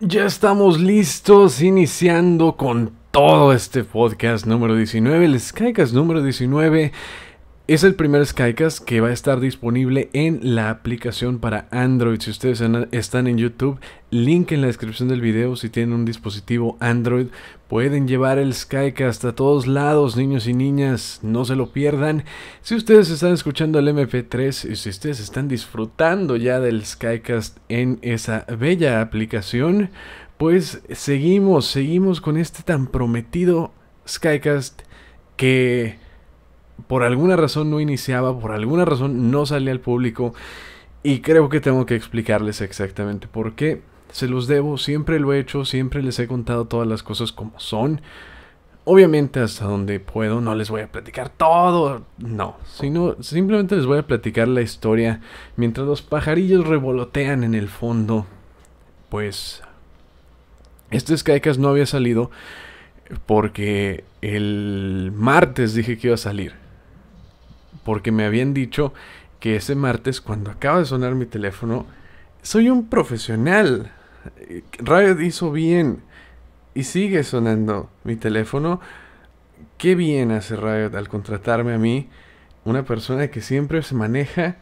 Ya estamos listos, iniciando con todo este podcast número 19, el Skycast número 19. Es el primer Skycast que va a estar disponible en la aplicación para Android. Si ustedes están en YouTube, link en la descripción del video. Si tienen un dispositivo Android, pueden llevar el Skycast a todos lados, niños y niñas. No se lo pierdan. Si ustedes están escuchando el MP3 y si ustedes están disfrutando ya del Skycast en esa bella aplicación, pues seguimos, seguimos con este tan prometido Skycast que por alguna razón no iniciaba, por alguna razón no salía al público y creo que tengo que explicarles exactamente por qué. Se los debo, siempre lo he hecho, siempre les he contado todas las cosas como son. Obviamente hasta donde puedo, no les voy a platicar todo, no, sino simplemente les voy a platicar la historia mientras los pajarillos revolotean en el fondo. Pues este Skycas no había salido porque el martes dije que iba a salir porque me habían dicho que ese martes, cuando acaba de sonar mi teléfono, soy un profesional. Riot hizo bien y sigue sonando mi teléfono. Qué bien hace Riot al contratarme a mí, una persona que siempre se maneja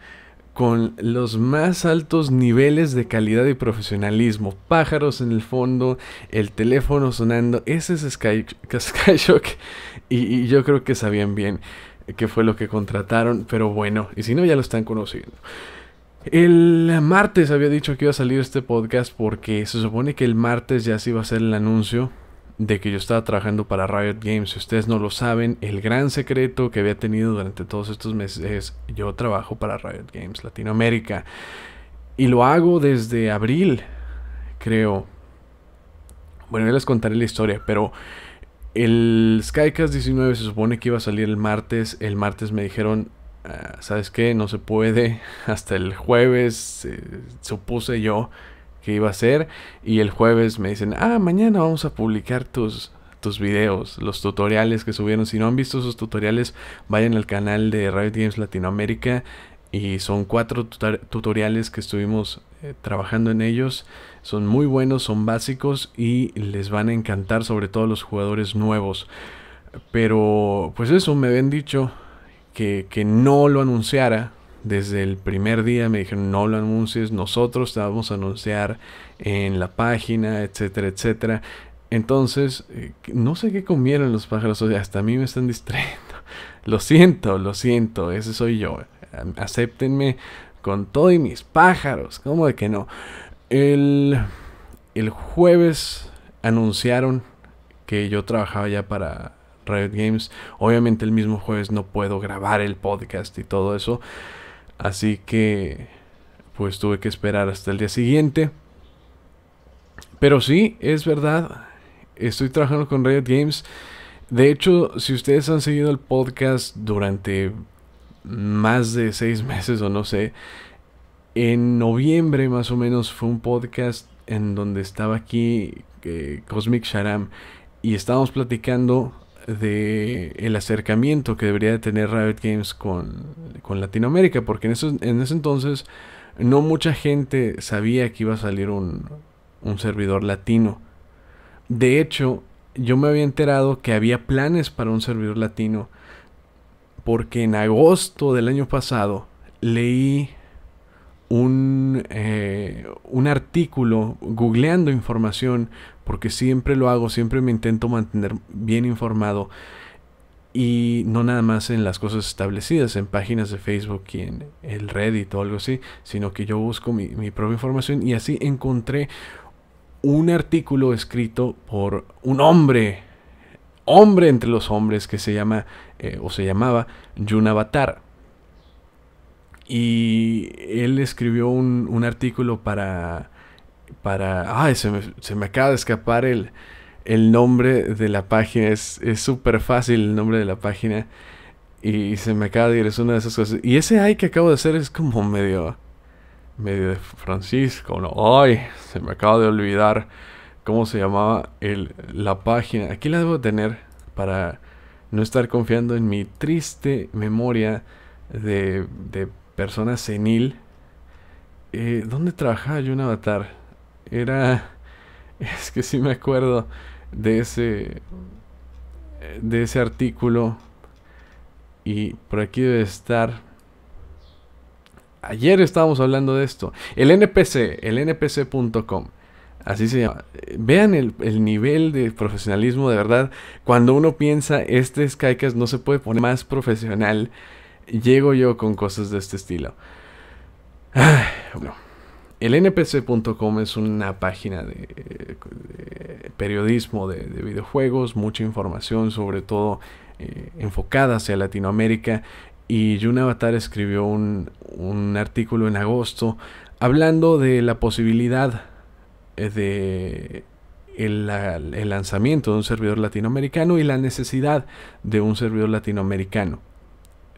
con los más altos niveles de calidad y profesionalismo. Pájaros en el fondo, el teléfono sonando. Ese es Sky, Shock y yo creo que sabían bien. Que fue lo que contrataron, pero bueno, y si no ya lo están conociendo. El martes había dicho que iba a salir este podcast porque se supone que el martes ya se iba a hacer el anuncio de que yo estaba trabajando para Riot Games. Si ustedes no lo saben, el gran secreto que había tenido durante todos estos meses es yo trabajo para Riot Games Latinoamérica. Y lo hago desde abril, creo. Bueno, ya les contaré la historia, pero el Skycast 19 se supone que iba a salir el martes. El martes me dijeron, ah, ¿sabes qué? No se puede. Hasta el jueves eh, supuse yo que iba a ser. Y el jueves me dicen, ah, mañana vamos a publicar tus, tus videos, los tutoriales que subieron. Si no han visto esos tutoriales, vayan al canal de Riot Games Latinoamérica y son cuatro tutoriales que estuvimos eh, trabajando en ellos. Son muy buenos, son básicos y les van a encantar sobre todo los jugadores nuevos. Pero pues eso, me habían dicho que, no lo anunciara. Desde el primer día me dijeron no lo anuncies, nosotros te vamos a anunciar en la página, etcétera, etcétera. Entonces, eh, no sé qué comieron los pájaros, o sea, hasta a mí me están distrayendo. Lo siento, lo siento, ese soy yo acéptenme con todo y mis pájaros, ¿cómo de que no? El, el jueves anunciaron que yo trabajaba ya para Riot Games. Obviamente el mismo jueves no puedo grabar el podcast y todo eso. Así que pues tuve que esperar hasta el día siguiente. Pero sí, es verdad. Estoy trabajando con Riot Games. De hecho, si ustedes han seguido el podcast durante más de seis meses o no sé. En noviembre más o menos fue un podcast en donde estaba aquí eh, Cosmic Sharam y estábamos platicando de el acercamiento que debería de tener Rabbit Games con, Latinoamérica, porque en, ese entonces no mucha gente sabía que iba a salir un servidor latino. De hecho, yo me había enterado que había planes para un servidor latino, porque en agosto del año pasado leí un, eh, un artículo googleando información, porque siempre lo hago, siempre me intento mantener bien informado. Y no nada más en las cosas establecidas, en páginas de Facebook y en el Reddit o algo así, sino que yo busco mi, mi propia información y así encontré un artículo escrito por un hombre, hombre entre los hombres, que se llama eh, o se llamaba Avatar Y él escribió un, artículo para, para... ¡Ay! Se me, acaba de escapar el, el nombre de la página. Es súper fácil el nombre de la página. Y se me acaba de ir, es una de esas cosas. Y ese ay que acabo de hacer es como medio. medio de Francisco, Ay, se me acaba de olvidar cómo se llamaba el, la página. Aquí la debo tener para no estar confiando en mi triste memoria de, persona senil. Eh, ¿Dónde trabajaba yo en Avatar? Era... Es que sí me acuerdo de ese... De ese artículo. Y por aquí debe estar... Ayer estábamos hablando de esto. El NPC, el npc.com. Así se llama. Vean el, nivel de profesionalismo, de verdad. Cuando uno piensa, este Skycast no se puede poner más profesional, llego yo con cosas de este estilo. bueno. El npc.com es una página de, periodismo de, videojuegos, mucha información, sobre todo eh, enfocada hacia Latinoamérica. Y Jun Avatar escribió un, un artículo en agosto hablando de la posibilidad de el, lanzamiento de un servidor latinoamericano y la necesidad de un servidor latinoamericano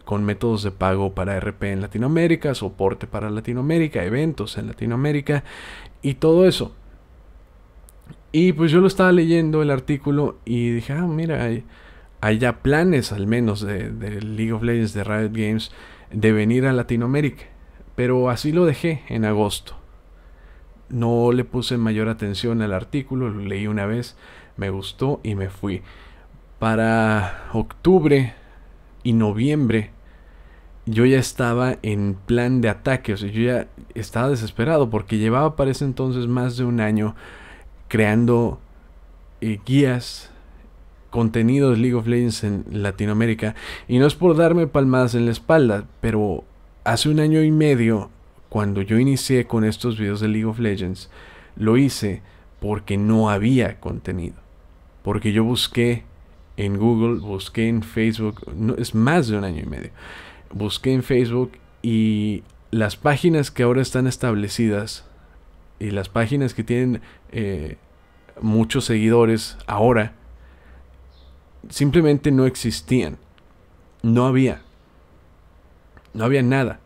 con métodos de pago para RP en Latinoamérica, soporte para Latinoamérica, eventos en Latinoamérica y todo eso. Y pues yo lo estaba leyendo el artículo y dije, ah, mira, hay, hay ya planes al menos de League of Legends, de Riot Games, de venir a Latinoamérica. Pero así lo dejé en agosto. No le puse mayor atención al artículo, lo leí una vez, me gustó y me fui. Para octubre y noviembre yo ya estaba en plan de ataque, o yo ya estaba desesperado porque llevaba para ese entonces más de un año creando eh, guías, contenidos League of Legends en Latinoamérica. Y no es por darme palmadas en la espalda, pero hace un año y medio cuando yo inicié con estos videos de League of Legends, lo hice porque no había contenido. Porque yo busqué en Google, busqué en Facebook, no, es más de un año y medio. Busqué en Facebook y las páginas que ahora están establecidas y las páginas que tienen eh, muchos seguidores ahora, simplemente no existían. No había. No había nada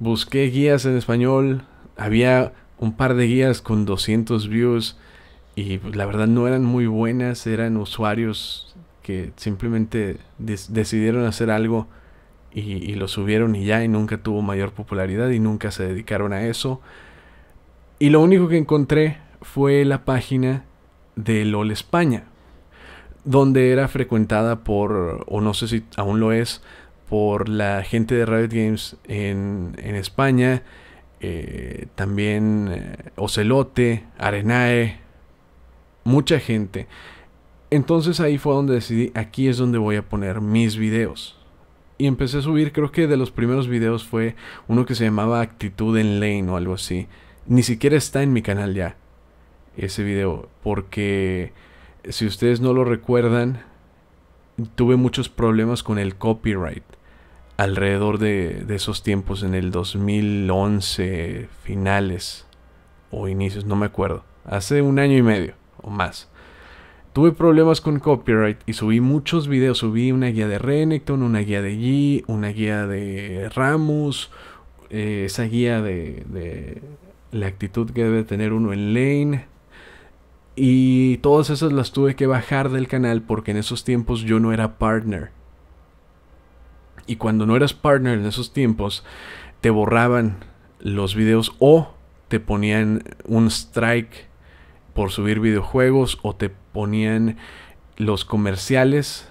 busqué guías en español, había un par de guías con 200 views y pues, la verdad no eran muy buenas, eran usuarios que simplemente decidieron hacer algo y, lo subieron y ya y nunca tuvo mayor popularidad y nunca se dedicaron a eso. Y lo único que encontré fue la página de LOL España, donde era frecuentada por, o no sé si aún lo es, por la gente de Riot Games en, España. Eh, también eh, Ocelote, Arenae, mucha gente. Entonces ahí fue donde decidí, aquí es donde voy a poner mis videos. Y empecé a subir, creo que de los primeros videos fue uno que se llamaba Actitud en Lane o algo así. Ni siquiera está en mi canal ya, ese video, porque si ustedes no lo recuerdan, tuve muchos problemas con el copyright alrededor de, esos tiempos, en el 2011, finales o inicios, no me acuerdo, hace un año y medio o más. Tuve problemas con copyright y subí muchos videos. Subí una guía de Renekton, una guía de Yi, una guía de Ramus, eh, esa guía de, de la actitud que debe tener uno en lane. Y todas esas las tuve que bajar del canal porque en esos tiempos yo no era partner y cuando no eras partner en esos tiempos, te borraban los videos o te ponían un strike por subir videojuegos o te ponían los comerciales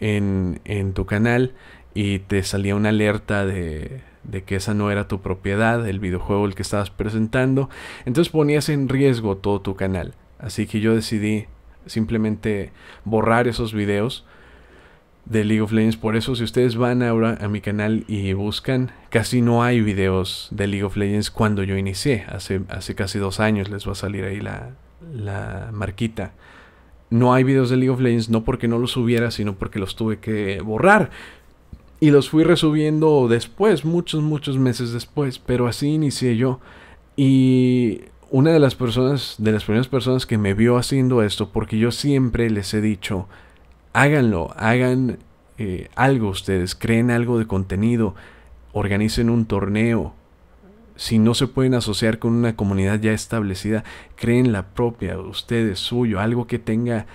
en, tu canal y te salía una alerta de, de que esa no era tu propiedad, el videojuego el que estabas presentando. Entonces ponías en riesgo todo tu canal. Así que yo decidí simplemente borrar esos videos de League of Legends. Por eso, si ustedes van ahora a mi canal y buscan, casi no hay videos de League of Legends cuando yo inicié. Hace, hace casi dos años les va a salir ahí la, marquita. No hay videos de League of Legends, no porque no los hubiera, sino porque los tuve que borrar. Y los fui resubiendo después, muchos, muchos meses después. Pero así inicié yo. Y una de las personas, de las primeras personas que me vio haciendo esto, porque yo siempre les he dicho, háganlo, hagan eh, algo ustedes, creen algo de contenido, organicen un torneo. Si no se pueden asociar con una comunidad ya establecida, creen la propia, ustedes, suyo, algo que tenga,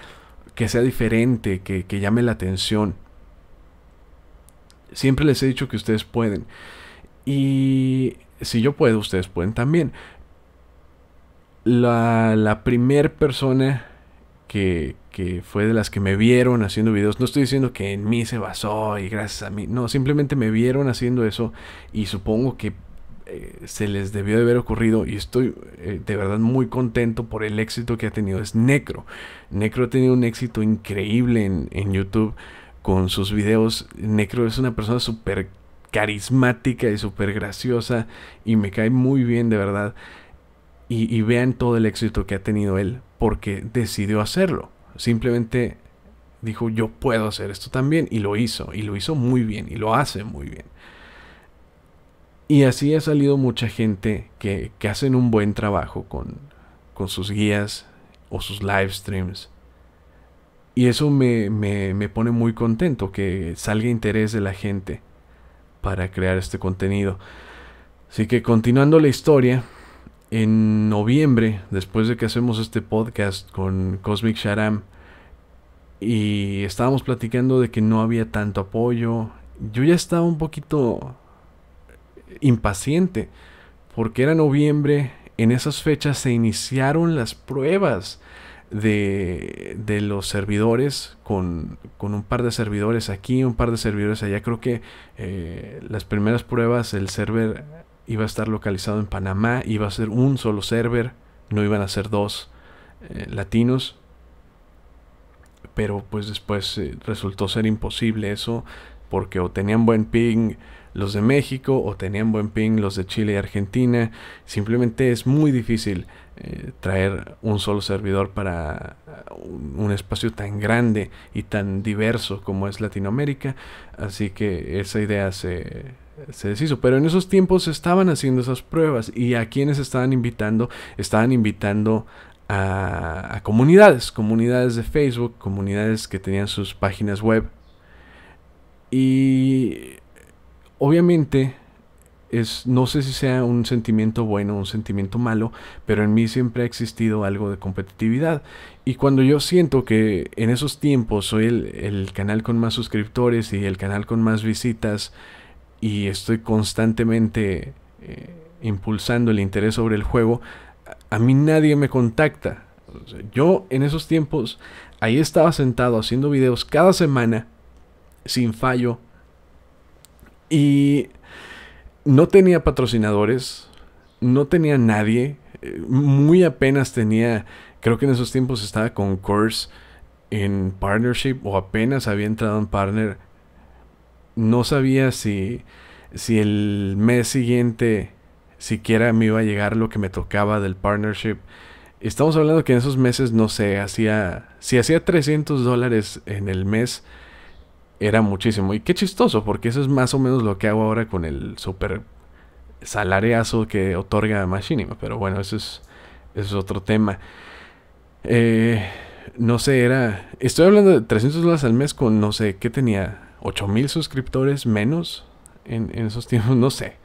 que sea diferente, que, que llame la atención. Siempre les he dicho que ustedes pueden. Y si yo puedo, ustedes pueden también. La, la primer persona que, fue de las que me vieron haciendo videos. No estoy diciendo que en mí se basó y gracias a mí. No, simplemente me vieron haciendo eso y supongo que eh, se les debió de haber ocurrido y estoy eh, de verdad muy contento por el éxito que ha tenido. Es Necro. Necro ha tenido un éxito increíble en, YouTube con sus videos. Necro es una persona súper carismática y súper graciosa y me cae muy bien de verdad. Y, y vean todo el éxito que ha tenido él porque decidió hacerlo. Simplemente dijo, yo puedo hacer esto también, y lo hizo, y lo hizo muy bien, y lo hace muy bien. Y así ha salido mucha gente que, que hacen un buen trabajo con, sus guías o sus live streams. Y eso me, me, pone muy contento que salga interés de la gente para crear este contenido. Así que continuando la historia, en noviembre, después de que hacemos este podcast con Cosmic Sharam, y estábamos platicando de que no había tanto apoyo, yo ya estaba un poquito impaciente, porque era noviembre, en esas fechas se iniciaron las pruebas de, de los servidores, con, con, un par de servidores aquí, un par de servidores allá, creo que eh, las primeras pruebas, el server iba a estar localizado en Panamá, iba a ser un solo server, no iban a ser dos eh, latinos. Pero pues después eh, resultó ser imposible eso, porque o tenían buen ping los de México o tenían buen ping los de Chile y Argentina. Simplemente es muy difícil eh, traer un solo servidor para un, espacio tan grande y tan diverso como es Latinoamérica. Así que esa idea se, se deshizo. Pero en esos tiempos estaban haciendo esas pruebas y a quienes estaban invitando, estaban invitando a, comunidades, comunidades de Facebook, comunidades que tenían sus páginas web. Y obviamente es, no sé si sea un sentimiento bueno o un sentimiento malo, pero en mí siempre ha existido algo de competitividad. Y cuando yo siento que en esos tiempos soy el, el canal con más suscriptores y el canal con más visitas, y estoy constantemente eh, impulsando el interés sobre el juego, a mí nadie me contacta. yo en esos tiempos ahí estaba sentado haciendo videos cada semana sin fallo y no tenía patrocinadores, no tenía nadie, eh, muy apenas tenía, creo que en esos tiempos estaba con Course en partnership o apenas había entrado en partner no sabía si, si el mes siguiente siquiera me iba a llegar lo que me tocaba del partnership. Estamos hablando que en esos meses, no sé, hacía, si hacía 300 dólares en el mes, era muchísimo. Y qué chistoso, porque eso es más o menos lo que hago ahora con el super salariazo que otorga Machinima. Pero bueno, eso es, eso es otro tema. Eh, no sé, era... Estoy hablando de 300 dólares al mes con, no sé, ¿qué tenía? 8000 mil suscriptores menos en, esos tiempos, no sé.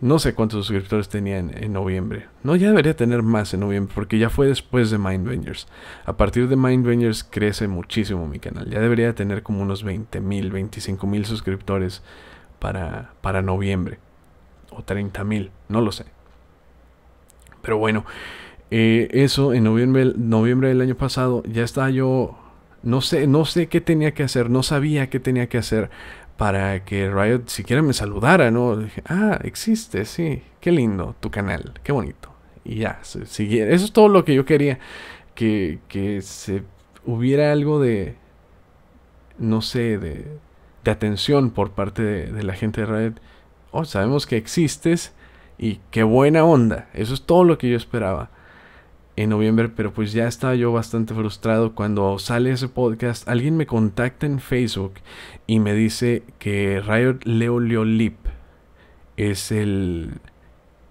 No sé cuántos suscriptores tenía en, noviembre. No, ya debería tener más en noviembre porque ya fue después de Mindvengers A partir de Mindbangers crece muchísimo mi canal. Ya debería tener como unos 20.000, mil, mil suscriptores para, para noviembre. O 30.000, no lo sé. Pero bueno, eh, eso en noviembre, noviembre del año pasado ya estaba yo no sé, no sé qué tenía que hacer, no sabía qué tenía que hacer para que Riot siquiera me saludara, ¿no? ah, existe, sí, qué lindo tu canal, qué bonito. Y ya, Eso es todo lo que yo quería, que, que se hubiera algo de, no sé, de, de atención por parte de, de, la gente de Riot. Oh, sabemos que existes y qué buena onda. Eso es todo lo que yo esperaba en noviembre, pero pues ya estaba yo bastante frustrado. Cuando sale ese podcast, alguien me contacta en Facebook y me dice que Riot Leo Leolip es el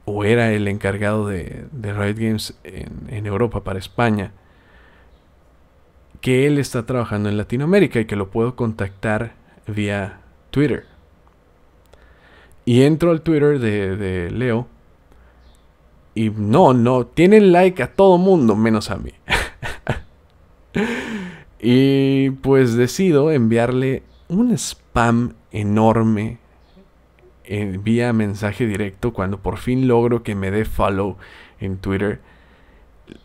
o era el encargado de, Riot Games en, Europa para España, que él está trabajando en Latinoamérica y que lo puedo contactar vía Twitter. Y entro al Twitter de Leo y no, no, tienen like a todo mundo menos a mí. y pues decido enviarle un spam enorme en, eh, vía mensaje directo cuando por fin logro que me dé follow en Twitter.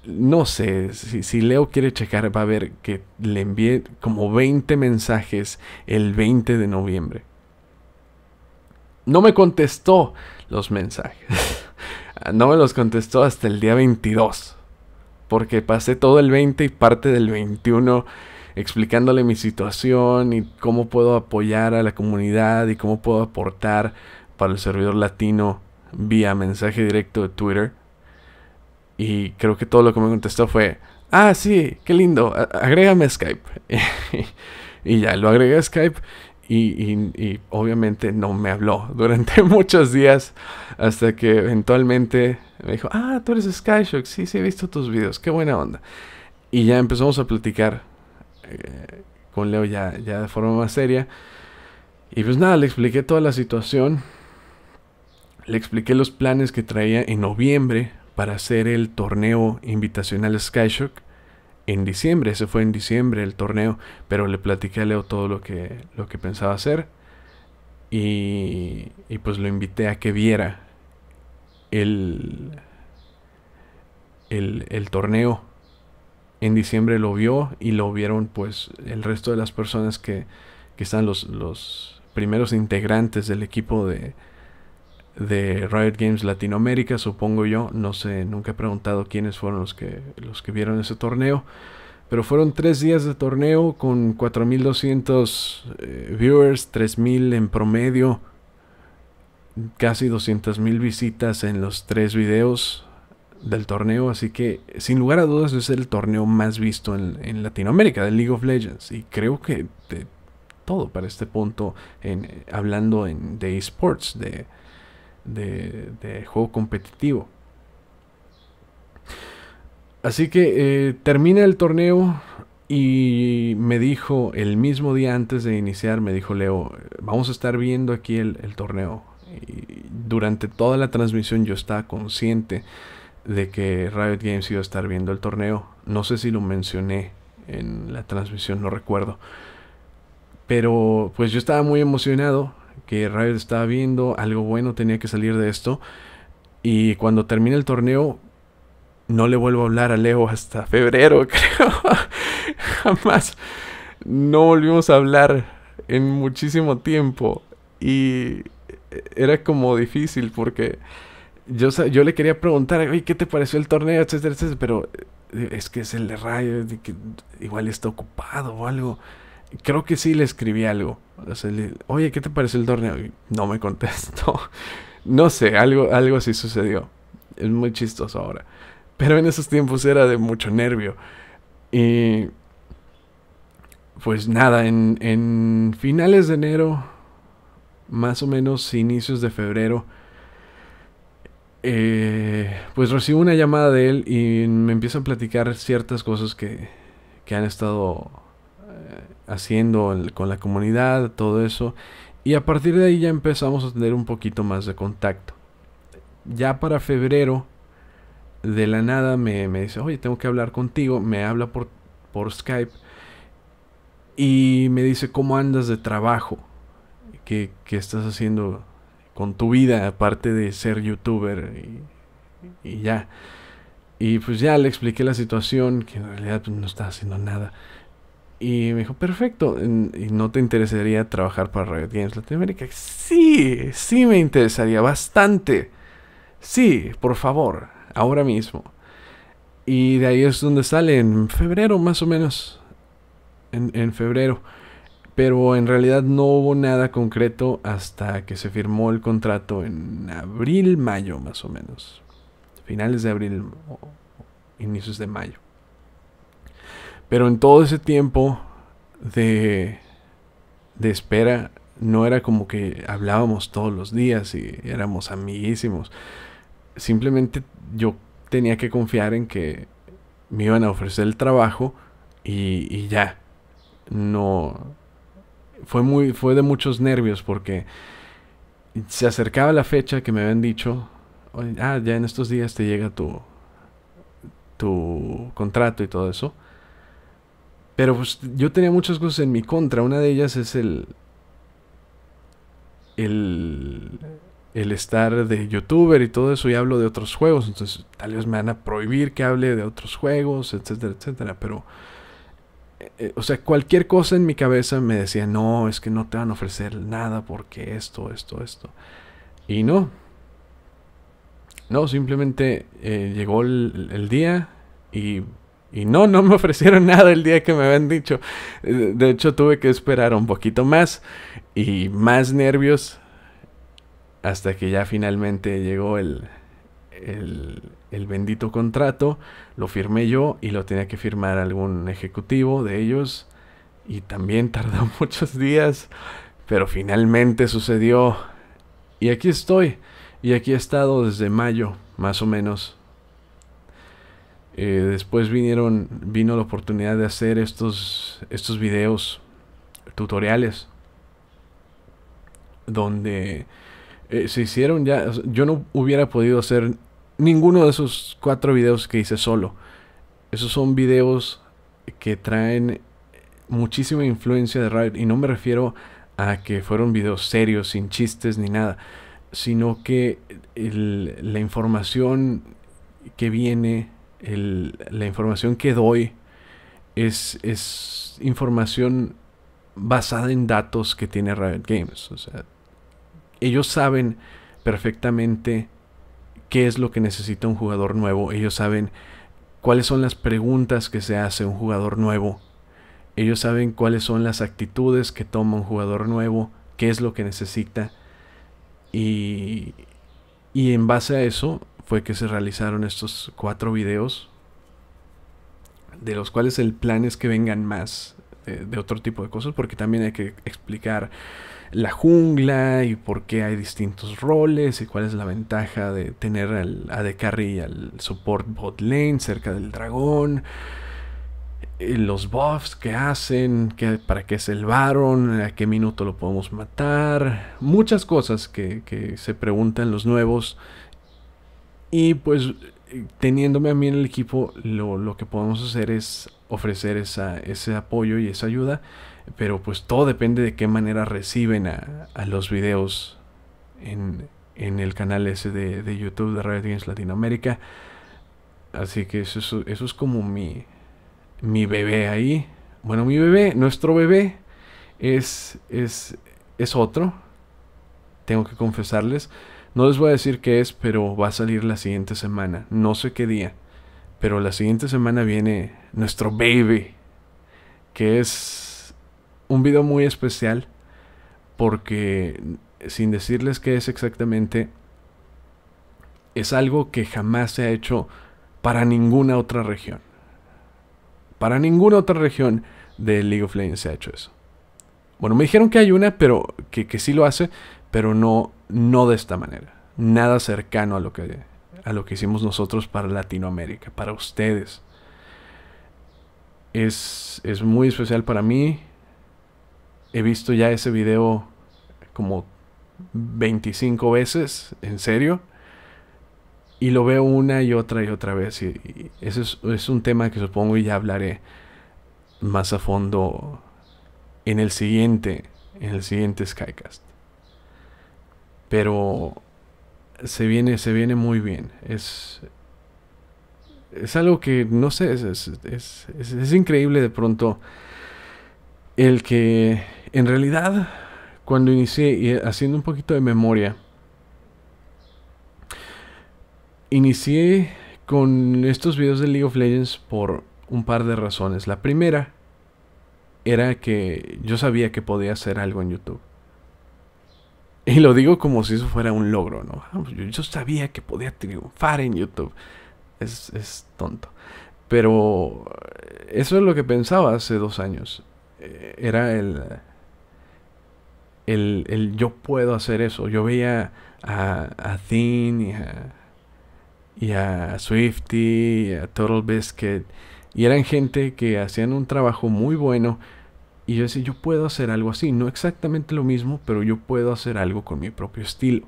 No sé, si, si, Leo quiere checar va a ver que le envié como 20 mensajes el 20 de noviembre. No me contestó los mensajes. No me los contestó hasta el día 22. Porque pasé todo el 20 y parte del 21 explicándole mi situación y cómo puedo apoyar a la comunidad y cómo puedo aportar para el servidor latino vía mensaje directo de Twitter. Y creo que todo lo que me contestó fue, ah, sí, qué lindo, agrégame Skype. y ya, lo agregué a Skype y, obviamente no me habló durante muchos días hasta que eventualmente me dijo, ah, tú eres Skyshock, sí, sí, he visto tus videos, qué buena onda. Y ya empezamos a platicar eh, con Leo ya, ya de forma más seria. Y pues nada, le expliqué toda la situación, le expliqué los planes que traía en noviembre para hacer el torneo invitacional Skyshock en diciembre, ese fue en diciembre el torneo, pero le platiqué a Leo todo lo que, lo que pensaba hacer y, pues lo invité a que viera el, el, el, torneo. En diciembre lo vio y lo vieron pues el resto de las personas que, que están los, los primeros integrantes del equipo de, de Riot Games Latinoamérica, supongo yo. No sé, nunca he preguntado quiénes fueron los que, los que vieron ese torneo. Pero fueron tres días de torneo con 4.200 eh, viewers, 3.000 en promedio, casi 200.000 visitas en los tres videos del torneo. Así que sin lugar a dudas es el torneo más visto en, en Latinoamérica de League of Legends. Y creo que de todo para este punto, en, hablando en, de esports, de de, juego competitivo. Así que eh, termina el torneo y me dijo el mismo día antes de iniciar, me dijo Leo, vamos a estar viendo aquí el, el torneo. Y durante toda la transmisión yo estaba consciente de que Riot Games iba a estar viendo el torneo. No sé si lo mencioné en la transmisión, no recuerdo. Pero pues yo estaba muy emocionado que Riot estaba viendo, algo bueno tenía que salir de esto. Y cuando termina el torneo, no le vuelvo a hablar a Leo hasta febrero, creo. Jamás. No volvimos a hablar en muchísimo tiempo. Y era como difícil porque yo, yo le quería preguntar, ¿qué te pareció el torneo? Etcétera, etcétera. Pero eh, es que es el de Riot, igual está ocupado o algo creo que sí le escribí algo. Oye, ¿qué te parece el torneo? no me contestó. No sé, algo, algo así sucedió. Es muy chistoso ahora. Pero en esos tiempos era de mucho nervio. Y pues nada, en, finales de enero, más o menos inicios de febrero, eh, pues recibo una llamada de él y me empieza a platicar ciertas cosas que, que han estado haciendo con la comunidad, todo eso. Y a partir de ahí ya empezamos a tener un poquito más de contacto. Ya para febrero, de la nada me, me dice, oye, tengo que hablar contigo. Me habla por, por Skype y me dice, ¿cómo andas de trabajo? ¿Qué, qué estás haciendo con tu vida aparte de ser youtuber? Y, ya. Y pues ya le expliqué la situación, que en realidad pues, no estaba haciendo nada. Y me dijo, perfecto, ¿y no te interesaría trabajar para Riot Games Latinoamérica? Sí, sí me interesaría bastante. Sí, por favor, ahora mismo. Y de ahí es donde sale, en febrero más o menos. En, en febrero. Pero en realidad no hubo nada concreto hasta que se firmó el contrato en abril, mayo más o menos. Finales de abril inicios de mayo. Pero en todo ese tiempo de, espera, no era como que hablábamos todos los días y éramos amiguísimos. Simplemente yo tenía que confiar en que me iban a ofrecer el trabajo y, ya. No. Fue, muy, fue de muchos nervios porque se acercaba la fecha que me habían dicho, ah, ya en estos días te llega tu contrato y todo eso. Pero pues, yo tenía muchas cosas en mi contra. Una de ellas es el. El. El estar de youtuber y todo eso. Y hablo de otros juegos. Entonces, tal vez me van a prohibir que hable de otros juegos, etcétera, etcétera. Pero. Eh, eh, o sea, cualquier cosa en mi cabeza me decía, no, es que no te van a ofrecer nada porque esto, esto, esto. Y no. No, simplemente eh, llegó el, el, día y y no, no me ofrecieron nada el día que me habían dicho. Eh, de hecho, tuve que esperar un poquito más y más nervios hasta que ya finalmente llegó el, el, el bendito contrato. Lo firmé yo y lo tenía que firmar algún ejecutivo de ellos. Y también tardó muchos días, pero finalmente sucedió. Y aquí estoy. Y aquí he estado desde mayo, más o menos. Eh, después vinieron, vino la oportunidad de hacer estos, estos videos tutoriales donde eh, se hicieron ya. Yo no hubiera podido hacer ninguno de esos cuatro videos que hice solo. Esos son videos que traen muchísima influencia de Riot y no me refiero a que fueron videos serios, sin chistes ni nada, sino que la información que viene la información que doy es, información basada en datos que tiene Riot Games. O sea, ellos saben perfectamente qué es lo que necesita un jugador nuevo. Ellos saben cuáles son las preguntas que se hace un jugador nuevo. Ellos saben cuáles son las actitudes que toma un jugador nuevo, qué es lo que necesita. Y, y en base a eso, fue que se realizaron estos cuatro videos, de los cuales el plan es que vengan más eh, de otro tipo de cosas, porque también hay que explicar la jungla y por qué hay distintos roles y cuál es la ventaja de tener a AD y al support bot lane cerca del dragón. los buffs que hacen, que, para qué es el Baron, a qué minuto lo podemos matar. Muchas cosas que se preguntan los nuevos y pues teniéndome a mí en el equipo, lo, que podemos hacer es ofrecer ese apoyo y esa ayuda, pero pues todo depende de qué manera reciben a, los videos en, el canal ese de, YouTube de Riot Games Latinoamérica. Así que eso, eso es como mi, mi bebé ahí. Bueno, mi bebé, nuestro bebé es, es, es otro, tengo que confesarles no les voy a decir qué es, pero va a salir la siguiente semana. No sé qué día. Pero la siguiente semana viene nuestro baby. Que es un video muy especial. Porque sin decirles qué es exactamente, es algo que jamás se ha hecho para ninguna otra región. Para ninguna otra región de League of Legends se ha hecho eso. Bueno, me dijeron que hay una, pero que, que sí lo hace, pero no, no de esta manera. Nada cercano a lo que, a lo que hicimos nosotros para Latinoamérica, para ustedes. Es, muy especial para mí. He visto ya ese video como 25 veces, en serio. Y lo veo una y otra y otra vez. Y, ese es, un tema que supongo ya hablaré más a fondo en el siguiente, en el siguiente Skycast. Pero se viene, se viene muy bien. Es, es algo que, no sé, es, es increíble de pronto el que en realidad cuando inicié haciendo un poquito de memoria, inicié con estos videos de League of Legends por un par de razones. La primera era que yo sabía que podía hacer algo en YouTube. Y lo digo como si eso fuera un logro, ¿no? Ah, pues, yo, sabía que podía triunfar en YouTube. Es, tonto. Pero eh, eso es lo que pensaba hace dos años. Eh, era el, el, yo puedo hacer eso. Yo veía a, a Dean y a, y a Swifty y a Total Biscuit. Y eran gente que hacían un trabajo muy bueno y yo decía, yo puedo hacer algo así, no exactamente lo mismo, pero yo puedo hacer algo con mi propio estilo.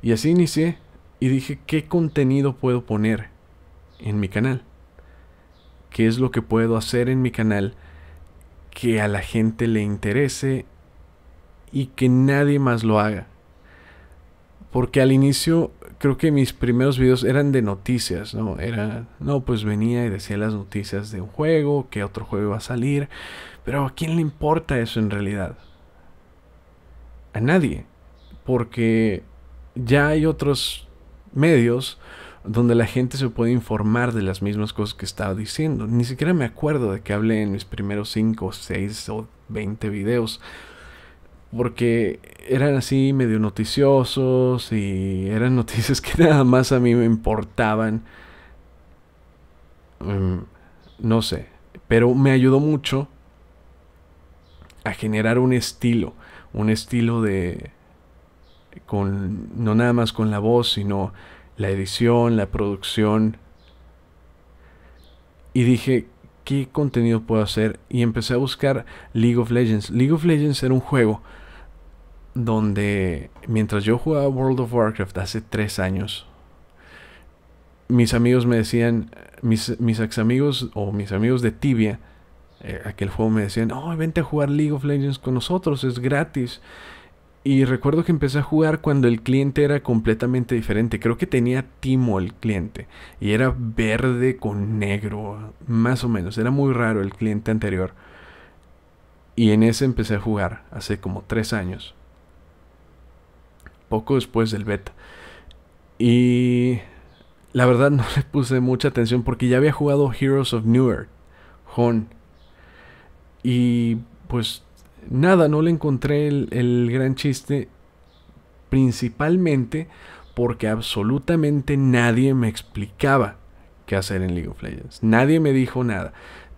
Y así inicié y dije, ¿qué contenido puedo poner en mi canal? ¿Qué es lo que puedo hacer en mi canal que a la gente le interese y que nadie más lo haga? Porque al inicio creo que mis primeros videos eran de noticias, ¿no? Era, no, pues venía y decía las noticias de un juego, que otro juego va a salir, pero ¿a quién le importa eso en realidad? A nadie, porque ya hay otros medios donde la gente se puede informar de las mismas cosas que estaba diciendo. Ni siquiera me acuerdo de que hablé en mis primeros 5, 6 o 20 videos porque eran así medio noticiosos y eran noticias que nada más a mí me importaban. Em, no sé, pero me ayudó mucho a generar un estilo, un estilo de con no nada más con la voz, sino la edición, la producción. Y dije, ¿qué contenido puedo hacer? Y empecé a buscar League of Legends. League of Legends era un juego donde mientras yo jugaba World of Warcraft hace tres años, mis amigos me decían, mis, ex amigos o mis amigos de Tibia, eh, aquel juego me decían, oh, vente a jugar League of Legends con nosotros, es gratis. Y recuerdo que empecé a jugar cuando el cliente era completamente diferente. Creo que tenía Timo el cliente. Y era verde con negro, más o menos. Era muy raro el cliente anterior. Y en ese empecé a jugar, hace como tres años poco después del beta. Y la verdad no le puse mucha atención porque ya había jugado Heroes of New Earth, Y pues nada, no le encontré el, el gran chiste. Principalmente porque absolutamente nadie me explicaba qué hacer en League of Legends. Nadie me dijo nada.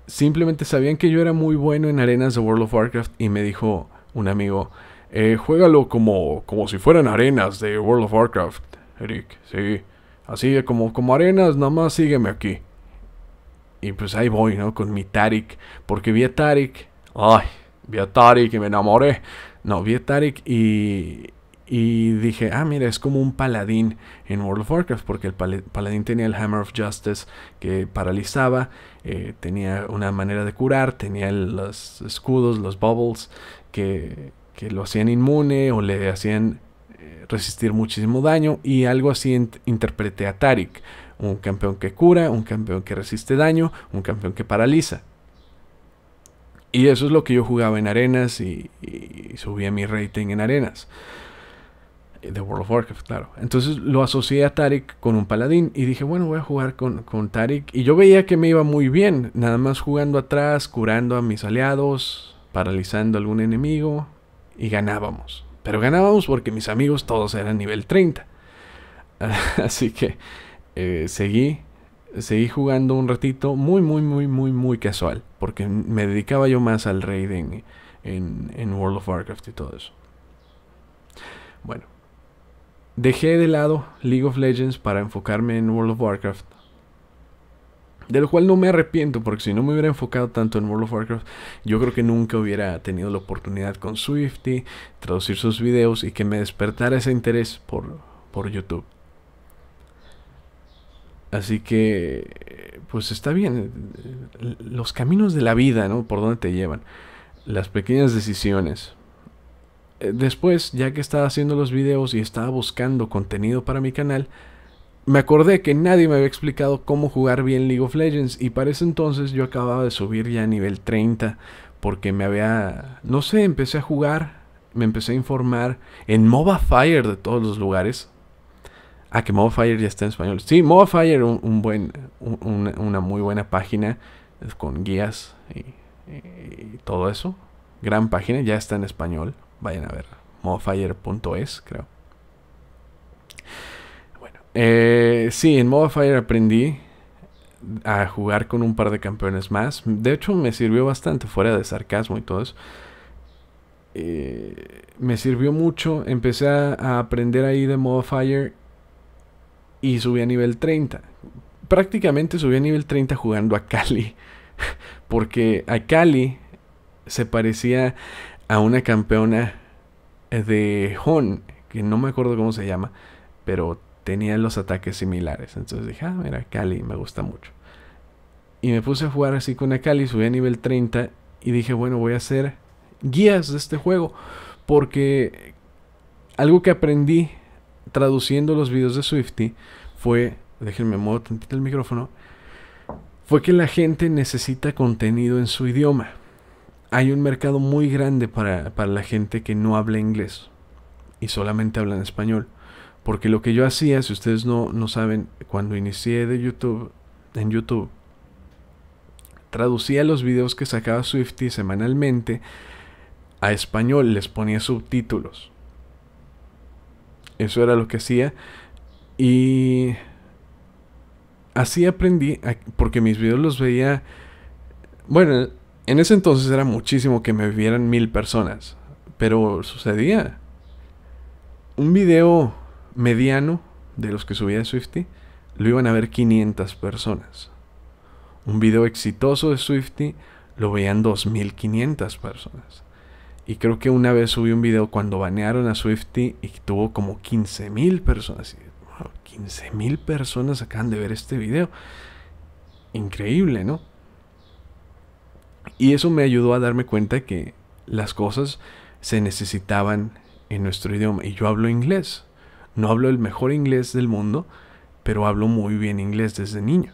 Simplemente sabían que yo era muy bueno en arenas de World of Warcraft y me dijo un amigo, eh, juégalo como, como si fueran arenas de World of Warcraft, Eric. Sí. Así como, como arenas, nada más sígueme aquí. Y pues ahí voy, ¿no? Con mi Tarik. Porque vi a Tarik. Ay, vi a Tarik y me enamoré. No, vi a Tarik y, y dije, ah, mira, es como un paladín en World of Warcraft, porque el paladín tenía el Hammer of Justice que paralizaba, eh, tenía una manera de curar, tenía los escudos, los bubbles, que, que lo hacían inmune o le hacían eh, resistir muchísimo daño y algo así interpreté a Tarik. Un campeón que cura, un campeón que resiste daño, un campeón que paraliza. Y eso es lo que yo jugaba en arenas y, subía mi rating en arenas. Eh, de World of Warcraft, claro. Entonces lo asocié a Tarik con un paladín y dije, bueno, voy a jugar con, con Tarik. Y yo veía que me iba muy bien, nada más jugando atrás, curando a mis aliados, paralizando algún enemigo, y ganábamos. Pero ganábamos porque mis amigos todos eran nivel 30. Así que eh, seguí, jugando un ratito muy, muy, muy, muy, muy casual. Porque me dedicaba yo más al raid en, en World of Warcraft y todo eso. Bueno, dejé de lado League of Legends para enfocarme en World of Warcraft. De lo cual no me arrepiento, porque si no me hubiera enfocado tanto en World of Warcraft, yo creo que nunca hubiera tenido la oportunidad con Swifty, traducir sus videos y que me despertara ese interés por, por YouTube. Así que, pues está bien. Los caminos de la vida, ¿no? Por dónde te llevan. Las pequeñas decisiones. Eh, después, ya que estaba haciendo los videos y estaba buscando contenido para mi canal, me acordé que nadie me había explicado cómo jugar bien League of Legends y para ese entonces yo acababa de subir ya a nivel 30 porque me había, no sé, empecé a jugar, me empecé a informar en MOBA Fire de todos los lugares. Ah, que MOBA Fire ya está en español. Sí, MOBA Fire, un, buen, una, muy buena página con guías y, y, todo eso. Gran página, ya está en español. Vayan a ver, mobafire.es creo. Eh, sí, en Mobile Fire aprendí a jugar con un par de campeones más. De hecho, me sirvió bastante, fuera de sarcasmo y todo eso. Eh, me sirvió mucho. Empecé a, aprender ahí de Modafire Fire y subí a nivel 30. Prácticamente subí a nivel 30 jugando a Cali, Porque a Cali se parecía a una campeona de Hon, que no me acuerdo cómo se llama, pero Tenía los ataques similares. Entonces dije, ah, mira, Cali, me gusta mucho. Y me puse a jugar así con una Cali, subí a nivel 30 y dije, bueno, voy a hacer guías de este juego. Porque algo que aprendí traduciendo los videos de Swifty fue, déjenme modo tantito el micrófono, fue que la gente necesita contenido en su idioma. Hay un mercado muy grande para, para la gente que no habla inglés y solamente habla en español. Porque lo que yo hacía, si ustedes no, saben, cuando inicié de YouTube, en YouTube, traducía los videos que sacaba Swifty semanalmente a español, les ponía subtítulos. Eso era lo que hacía. Y así aprendí, porque mis videos los veía, bueno, en ese entonces era muchísimo que me vieran mil personas, pero sucedía. Un video mediano de los que subía de Swifty lo iban a ver 500 personas. Un video exitoso de Swifty lo veían 2500 personas. Y creo que una vez subí un video cuando banearon a Swifty y tuvo como 15.000 personas. 15.000 personas acaban de ver este video. Increíble, ¿no? Y eso me ayudó a darme cuenta que las cosas se necesitaban en nuestro idioma. Y yo hablo inglés. No hablo el mejor inglés del mundo, pero hablo muy bien inglés desde niño.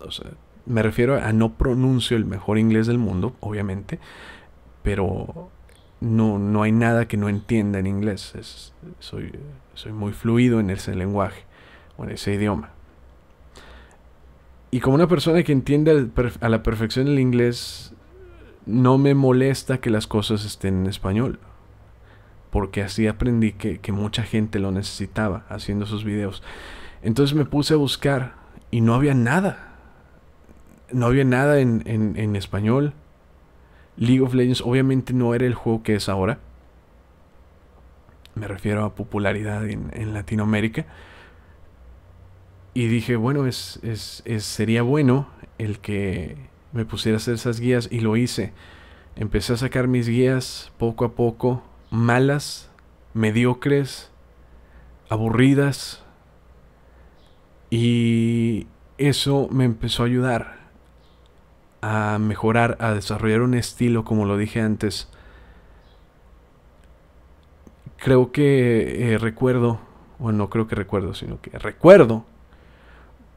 O sea, me refiero a no pronuncio el mejor inglés del mundo, obviamente, pero no, no hay nada que no entienda en inglés. soy, soy muy fluido en ese lenguaje o en ese idioma. Y como una persona que entiende a la perfección el inglés, no me molesta que las cosas estén en español porque así aprendí que, mucha gente lo necesitaba haciendo sus videos. Entonces me puse a buscar y no había nada. No había nada en, español. League of Legends obviamente no era el juego que es ahora. Me refiero a popularidad en, Latinoamérica. Y dije, bueno, es, sería bueno el que me pusiera a hacer esas guías y lo hice. Empecé a sacar mis guías poco a poco malas, mediocres, aburridas. Y eso me empezó a ayudar a mejorar, a desarrollar un estilo, como lo dije antes. Creo que eh, recuerdo, o no creo que recuerdo, sino que recuerdo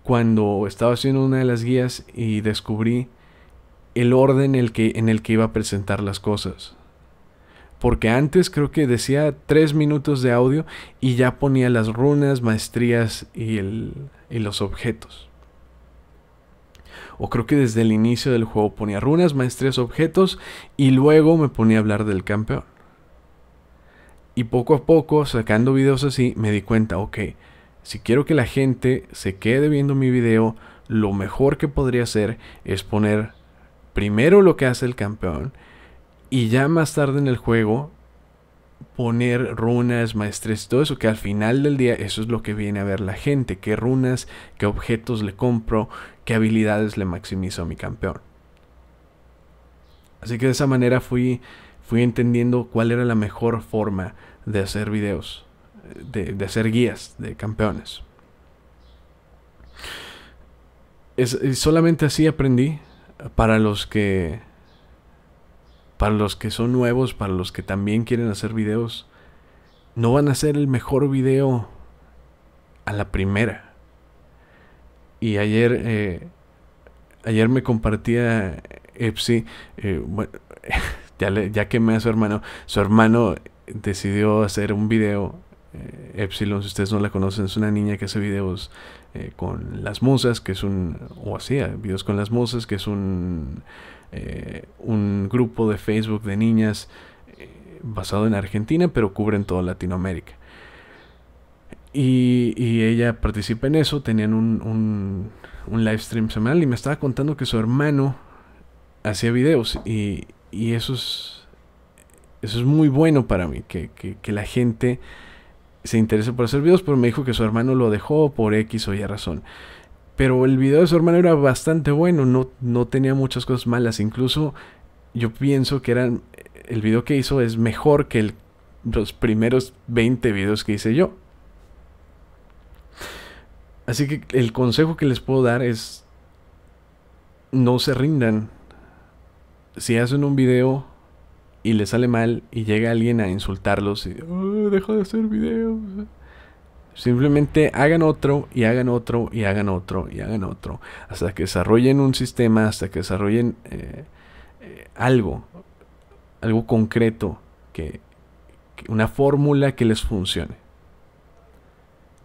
cuando estaba haciendo una de las guías y descubrí el orden el que, en el que iba a presentar las cosas porque antes creo que decía tres minutos de audio y ya ponía las runas, maestrías y, el, y los objetos. O creo que desde el inicio del juego ponía runas, maestrías, objetos y luego me ponía a hablar del campeón. Y poco a poco, sacando videos así, me di cuenta, ok, si quiero que la gente se quede viendo mi video, lo mejor que podría hacer es poner primero lo que hace el campeón y ya más tarde en el juego, poner runas, maestres todo eso, que al final del día eso es lo que viene a ver la gente, qué runas, qué objetos le compro, qué habilidades le maximizo a mi campeón. Así que de esa manera fui, fui entendiendo cuál era la mejor forma de hacer videos, de, hacer guías de campeones. Es, solamente así aprendí para los que para los que son nuevos, para los que también quieren hacer videos, no van a hacer el mejor video a la primera. Y ayer, eh, ayer me compartía Epsi, eh, ya, que me quemé a su hermano, su hermano decidió hacer un video. Eh, Epsilon, si ustedes no la conocen, es una niña que hace videos con las musas, que es un, o hacía videos con las musas, que es un eh, un grupo de Facebook de niñas eh, basado en Argentina, pero cubren toda Latinoamérica. Y, ella participa en eso, tenían un, un, live stream semanal y me estaba contando que su hermano hacía videos y, eso, es, eso es muy bueno para mí, que, que la gente se interese por hacer videos, pero me dijo que su hermano lo dejó por X o Y razón. Pero el video de su hermano era bastante bueno, no, no tenía muchas cosas malas. Incluso yo pienso que eran, el video que hizo es mejor que los primeros 20 videos que hice yo. Así que el consejo que les puedo dar es no se rindan. Si hacen un video y les sale mal y llega alguien a insultarlos y oh, deja de hacer videos. Simplemente hagan otro y hagan otro y hagan otro y hagan otro. Hasta que desarrollen un sistema, hasta que desarrollen eh, eh, algo, algo concreto, que una fórmula que les funcione.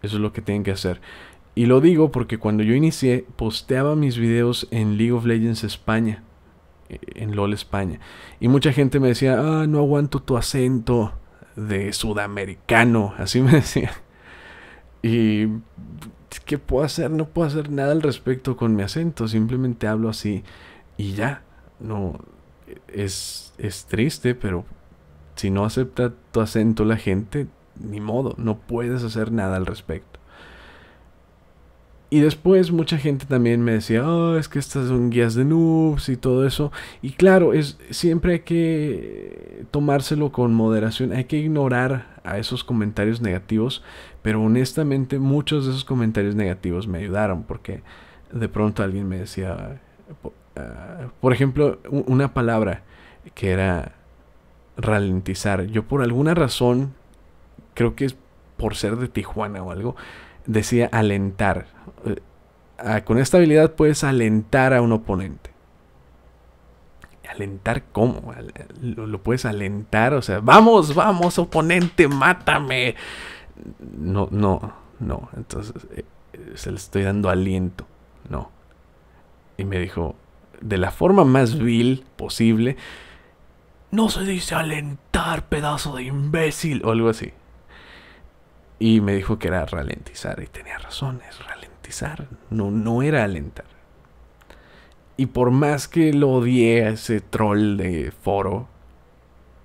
Eso es lo que tienen que hacer. Y lo digo porque cuando yo inicié, posteaba mis videos en League of Legends España, eh, en LOL España. Y mucha gente me decía, ah, no aguanto tu acento de sudamericano. Así me decía. Y ¿qué puedo hacer? No puedo hacer nada al respecto con mi acento, simplemente hablo así y ya. No es, triste, pero si no acepta tu acento la gente, ni modo, no puedes hacer nada al respecto. Y después mucha gente también me decía, oh, es que estas son guías de noobs y todo eso. Y claro, es, siempre hay que tomárselo con moderación, hay que ignorar a esos comentarios negativos pero honestamente muchos de esos comentarios negativos me ayudaron porque de pronto alguien me decía, ah, por ejemplo, una palabra que era ralentizar. Yo por alguna razón, creo que es por ser de Tijuana o algo, decía alentar. Eh, ah, con esta habilidad puedes alentar a un oponente. ¿Alentar cómo? Eh, ¿Lo, lo puedes alentar? O sea, vamos, vamos, oponente, mátame no, no, no. Entonces eh, eh, se le estoy dando aliento, no. Y me dijo, de la forma más vil posible, no se dice alentar, pedazo de imbécil, o algo así. Y me dijo que era ralentizar, y tenía razón, es ralentizar, no, no era alentar. Y por más que lo odié a ese troll de foro,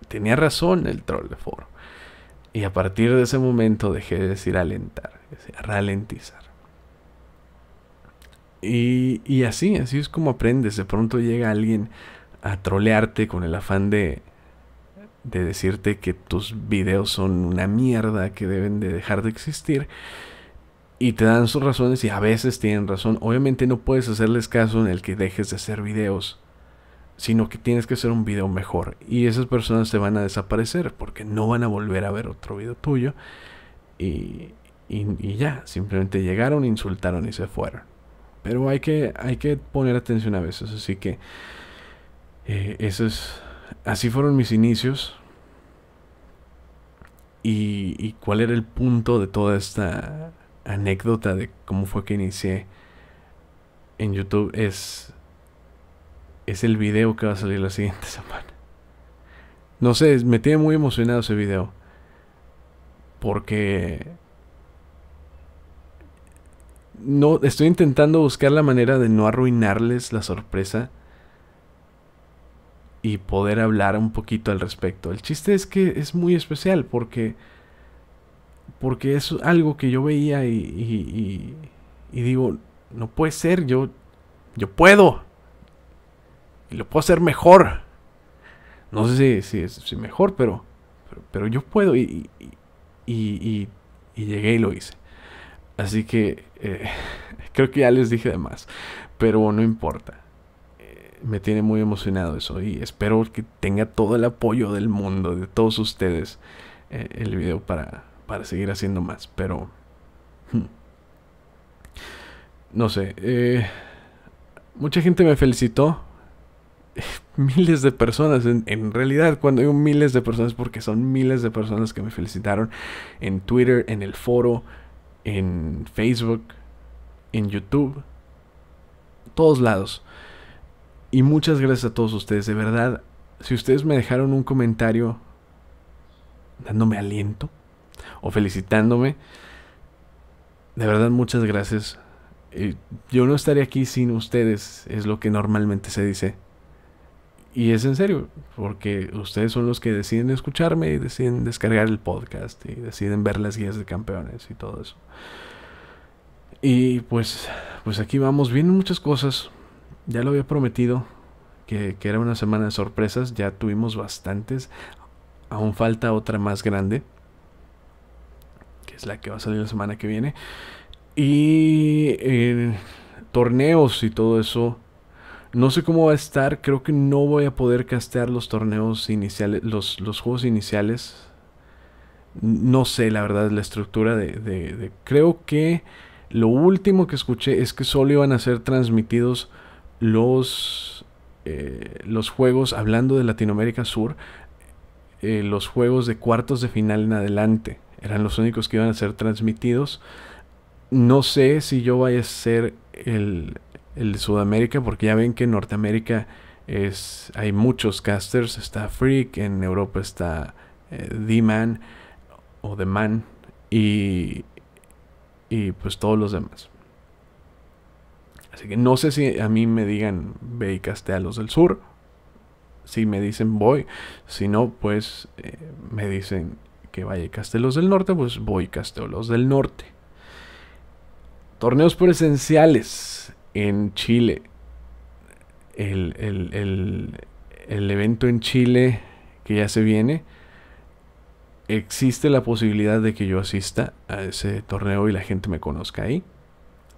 tenía razón el troll de foro. Y a partir de ese momento dejé de decir alentar, ralentizar. Y, así, así es como aprendes. De pronto llega alguien a trolearte con el afán de, de decirte que tus videos son una mierda, que deben de dejar de existir. Y te dan sus razones y a veces tienen razón. Obviamente no puedes hacerles caso en el que dejes de hacer videos sino que tienes que hacer un video mejor. Y esas personas te van a desaparecer porque no van a volver a ver otro video tuyo. Y, y, ya, simplemente llegaron, insultaron y se fueron. Pero hay que, hay que poner atención a veces. Así que eh, eso es, así fueron mis inicios. Y, y cuál era el punto de toda esta anécdota de cómo fue que inicié en YouTube es es el video que va a salir la siguiente semana. No sé, me tiene muy emocionado ese video. Porque... No, estoy intentando buscar la manera de no arruinarles la sorpresa y poder hablar un poquito al respecto. El chiste es que es muy especial porque porque es algo que yo veía y, y, y, y digo, no puede ser, yo, yo puedo lo puedo hacer mejor. No sé si, es mejor, pero, pero, yo puedo y, llegué y lo hice. Así que eh, creo que ya les dije de más, pero no importa. Eh, me tiene muy emocionado eso y espero que tenga todo el apoyo del mundo, de todos ustedes, eh, el video para, seguir haciendo más. Pero... Hmm, no sé. mucha gente me felicitó miles de personas, en, realidad cuando digo miles de personas, porque son miles de personas que me felicitaron en Twitter, en el foro, en Facebook, en YouTube, todos lados. Y muchas gracias a todos ustedes, de verdad, si ustedes me dejaron un comentario dándome aliento o felicitándome, de verdad muchas gracias. Eh, yo no estaría aquí sin ustedes, es lo que normalmente se dice. Y es en serio, porque ustedes son los que deciden escucharme y deciden descargar el podcast y deciden ver las guías de campeones y todo eso. Y pues, pues aquí vamos, vienen muchas cosas. Ya lo había prometido que, era una semana de sorpresas, ya tuvimos bastantes. Aún falta otra más grande, que es la que va a salir la semana que viene. Y eh, torneos y todo eso no sé cómo va a estar, creo que no voy a poder castear los torneos iniciales, los, juegos iniciales. No sé, la verdad, la estructura de, Creo que lo último que escuché es que solo iban a ser transmitidos los, eh, los juegos, hablando de Latinoamérica Sur, eh, los juegos de cuartos de final en adelante. Eran los únicos que iban a ser transmitidos. No sé si yo vaya a ser el, el de Sudamérica, porque ya ven que en Norteamérica es, hay muchos casters. Está Freak, en Europa está eh, man o The Man y, y pues todos los demás. Así que no sé si a mí me digan ve y castea a los del sur. Si me dicen voy, si no, pues eh, me dicen que vaya y a los del norte, pues voy y casteo los del norte. Torneos presenciales en Chile. El, el, evento en Chile que ya se viene, existe la posibilidad de que yo asista a ese torneo y la gente me conozca ahí.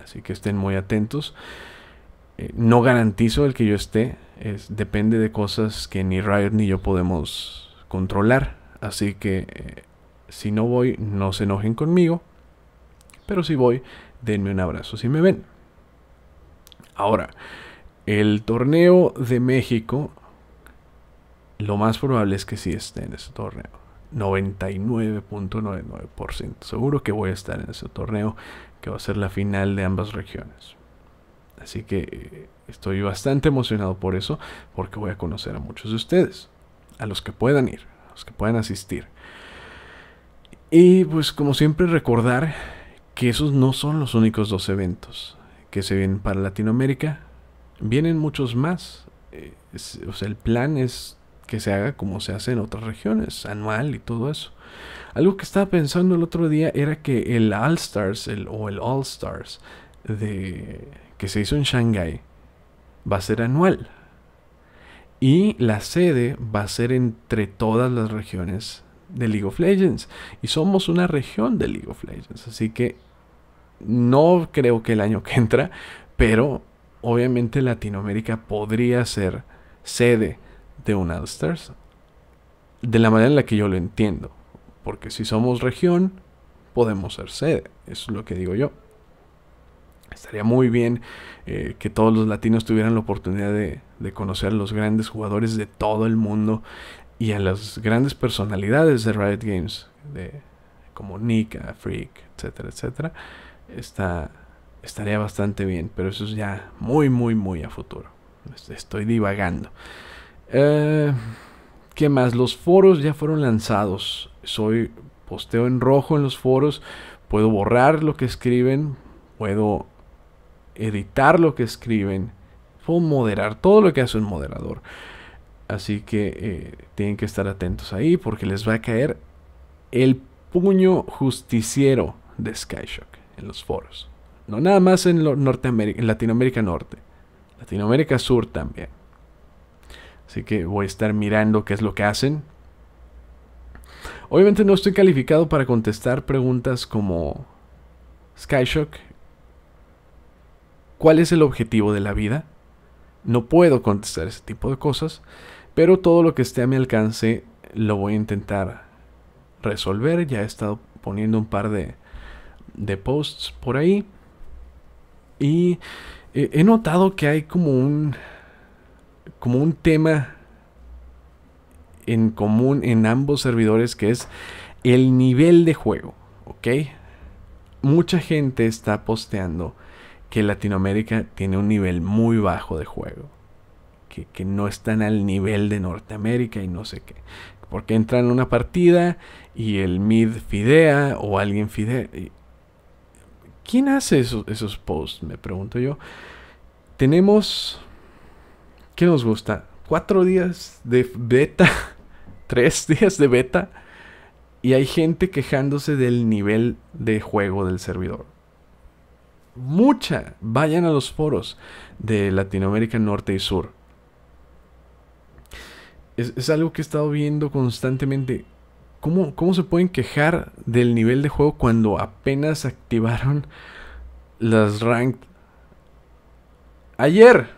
Así que estén muy atentos. Eh, no garantizo el que yo esté, es, depende de cosas que ni Riot ni yo podemos controlar. Así que eh, si no voy, no se enojen conmigo. Pero si voy, denme un abrazo si me ven. Ahora, el torneo de México, lo más probable es que sí esté en ese torneo. 99.99%. Seguro que voy a estar en ese torneo que va a ser la final de ambas regiones. Así que eh, estoy bastante emocionado por eso, porque voy a conocer a muchos de ustedes, a los que puedan ir, a los que puedan asistir. Y pues como siempre recordar que esos no son los únicos dos eventos que se vienen para Latinoamérica. Vienen muchos más. Eh, o sea, el plan es que se haga como se hace en otras regiones, anual y todo eso. Algo que estaba pensando el otro día era que el All Stars o el All Stars de, que se hizo en Shanghai va a ser anual. Y la sede va a ser entre todas las regiones de League of Legends. Y somos una región de League of Legends. Así que no creo que el año que entra, pero obviamente Latinoamérica podría ser sede de un All de la manera en la que yo lo entiendo. Porque si somos región, podemos ser sede. Eso es lo que digo yo. Estaría muy bien eh, que todos los latinos tuvieran la oportunidad de, conocer a los grandes jugadores de todo el mundo y a las grandes personalidades de Riot Games, de, como Nika, Freak, etcétera, etcétera estaría bastante bien. Pero eso es ya muy, muy, muy a futuro. Este, estoy divagando. Eh, ¿Qué más? Los foros ya fueron lanzados. Soy posteo en rojo en los foros. Puedo borrar lo que escriben. Puedo editar lo que escriben. Puedo moderar todo lo que hace un moderador. Así que eh, tienen que estar atentos ahí porque les va a caer el puño justiciero de Skyshock en los foros. No nada más en, en Latinoamérica Norte, Latinoamérica Sur también. Así que voy a estar mirando qué es lo que hacen. Obviamente no estoy calificado para contestar preguntas como Skyshock. ¿Cuál es el objetivo de la vida? No puedo contestar ese tipo de cosas, pero todo lo que esté a mi alcance lo voy a intentar resolver. Ya he estado poniendo un par de de posts por ahí. Y he notado que hay como un, como un tema en común en ambos servidores que es el nivel de juego, ¿ok? Mucha gente está posteando que Latinoamérica tiene un nivel muy bajo de juego, que, no están al nivel de Norteamérica y no sé qué. Porque entran en una partida y el mid fidea o alguien fidea. ¿Quién hace esos, posts? Me pregunto yo. Tenemos... ¿Qué nos gusta? Cuatro días de beta. Tres días de beta. Y hay gente quejándose del nivel de juego del servidor. Mucha. Vayan a los foros de Latinoamérica Norte y Sur. Es, es, algo que he estado viendo constantemente. ¿Cómo, se pueden quejar del nivel de juego cuando apenas activaron las ranked? Ayer.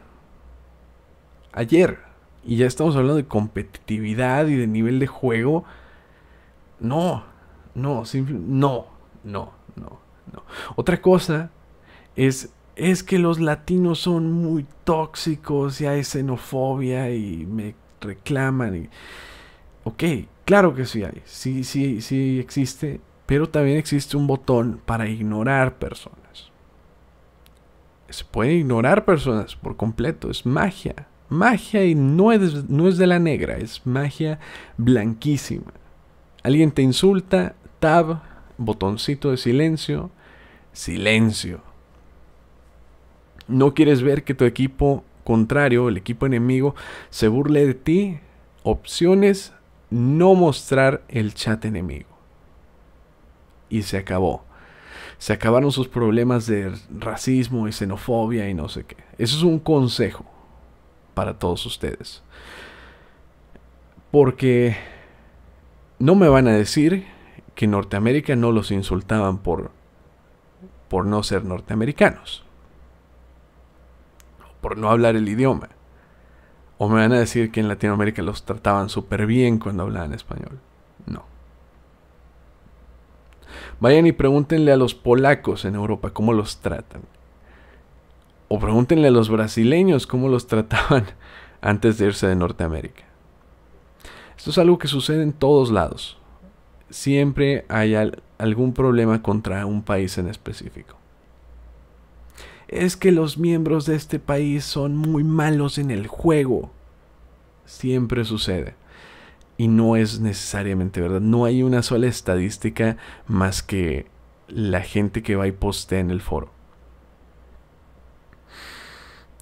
Ayer. Y ya estamos hablando de competitividad y de nivel de juego. No, no, no, no, no, Otra cosa es, es que los latinos son muy tóxicos y hay xenofobia y me reclaman. Y, ok, Claro que sí hay, sí, sí, sí existe, pero también existe un botón para ignorar personas. Se puede ignorar personas por completo, es magia. Magia y no es, no es de la negra, es magia blanquísima. Alguien te insulta, tab, botoncito de silencio, silencio. No quieres ver que tu equipo contrario, el equipo enemigo, se burle de ti. Opciones no mostrar el chat enemigo. Y se acabó. Se acabaron sus problemas de racismo y xenofobia y no sé qué. Eso es un consejo para todos ustedes. Porque no me van a decir que en Norteamérica no los insultaban por, por no ser norteamericanos. Por no hablar el idioma. O me van a decir que en Latinoamérica los trataban súper bien cuando hablaban español. No. Vayan y pregúntenle a los polacos en Europa cómo los tratan. O pregúntenle a los brasileños cómo los trataban antes de irse de Norteamérica. Esto es algo que sucede en todos lados. Siempre hay algún problema contra un país en específico es que los miembros de este país son muy malos en el juego. Siempre sucede. Y no es necesariamente verdad. No hay una sola estadística más que la gente que va y postea en el foro.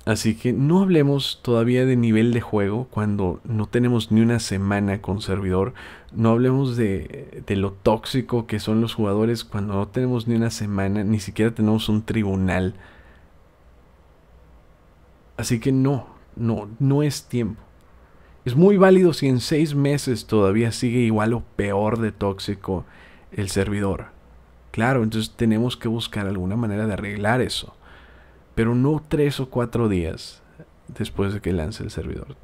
Así que no hablemos todavía de nivel de juego cuando no tenemos ni una semana con servidor. No hablemos de, lo tóxico que son los jugadores cuando no tenemos ni una semana, ni siquiera tenemos un tribunal Así que no, no, no es tiempo. Es muy válido si en seis meses todavía sigue igual o peor de tóxico el servidor. Claro, entonces tenemos que buscar alguna manera de arreglar eso. Pero no tres o cuatro días después de que lance el servidor.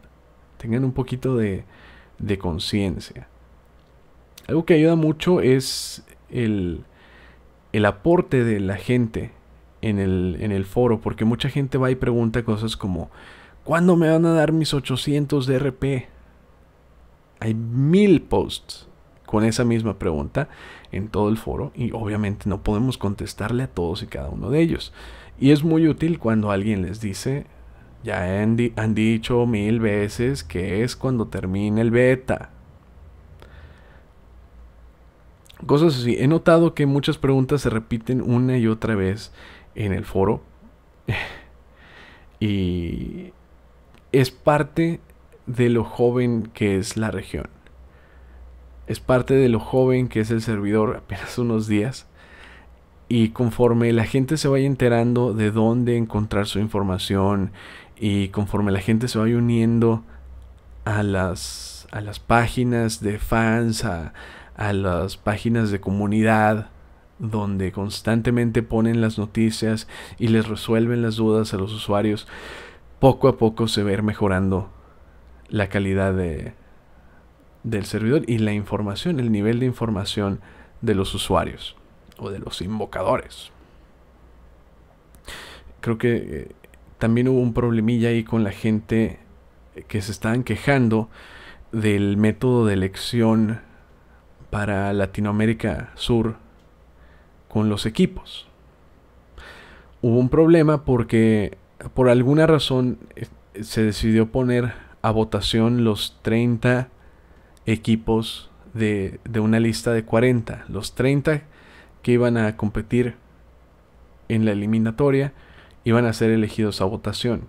Tengan un poquito de, de conciencia. Algo que ayuda mucho es el, el aporte de la gente en el, foro, porque mucha gente va y pregunta cosas como, ¿cuándo me van a dar mis 800 de RP? Hay mil posts con esa misma pregunta en todo el foro y obviamente no podemos contestarle a todos y cada uno de ellos. Y es muy útil cuando alguien les dice, ya han, dicho mil veces que es cuando termine el beta. Cosas así. He notado que muchas preguntas se repiten una y otra vez en el foro. y es parte de lo joven que es la región. Es parte de lo joven que es el servidor apenas unos días. Y conforme la gente se vaya enterando de dónde encontrar su información y conforme la gente se vaya uniendo a las, a las páginas de fans, a, a las páginas de comunidad, donde constantemente ponen las noticias y les resuelven las dudas a los usuarios, poco a poco se ve mejorando la calidad del servidor y la información, el nivel de información de los usuarios o de los invocadores. Creo que eh, también hubo un problemilla ahí con la gente que se estaban quejando del método de elección para Latinoamérica Sur con los equipos. Hubo un problema porque por alguna razón eh, se decidió poner a votación los 30 equipos de, una lista de 40. Los 30 que iban a competir en la eliminatoria iban a ser elegidos a votación.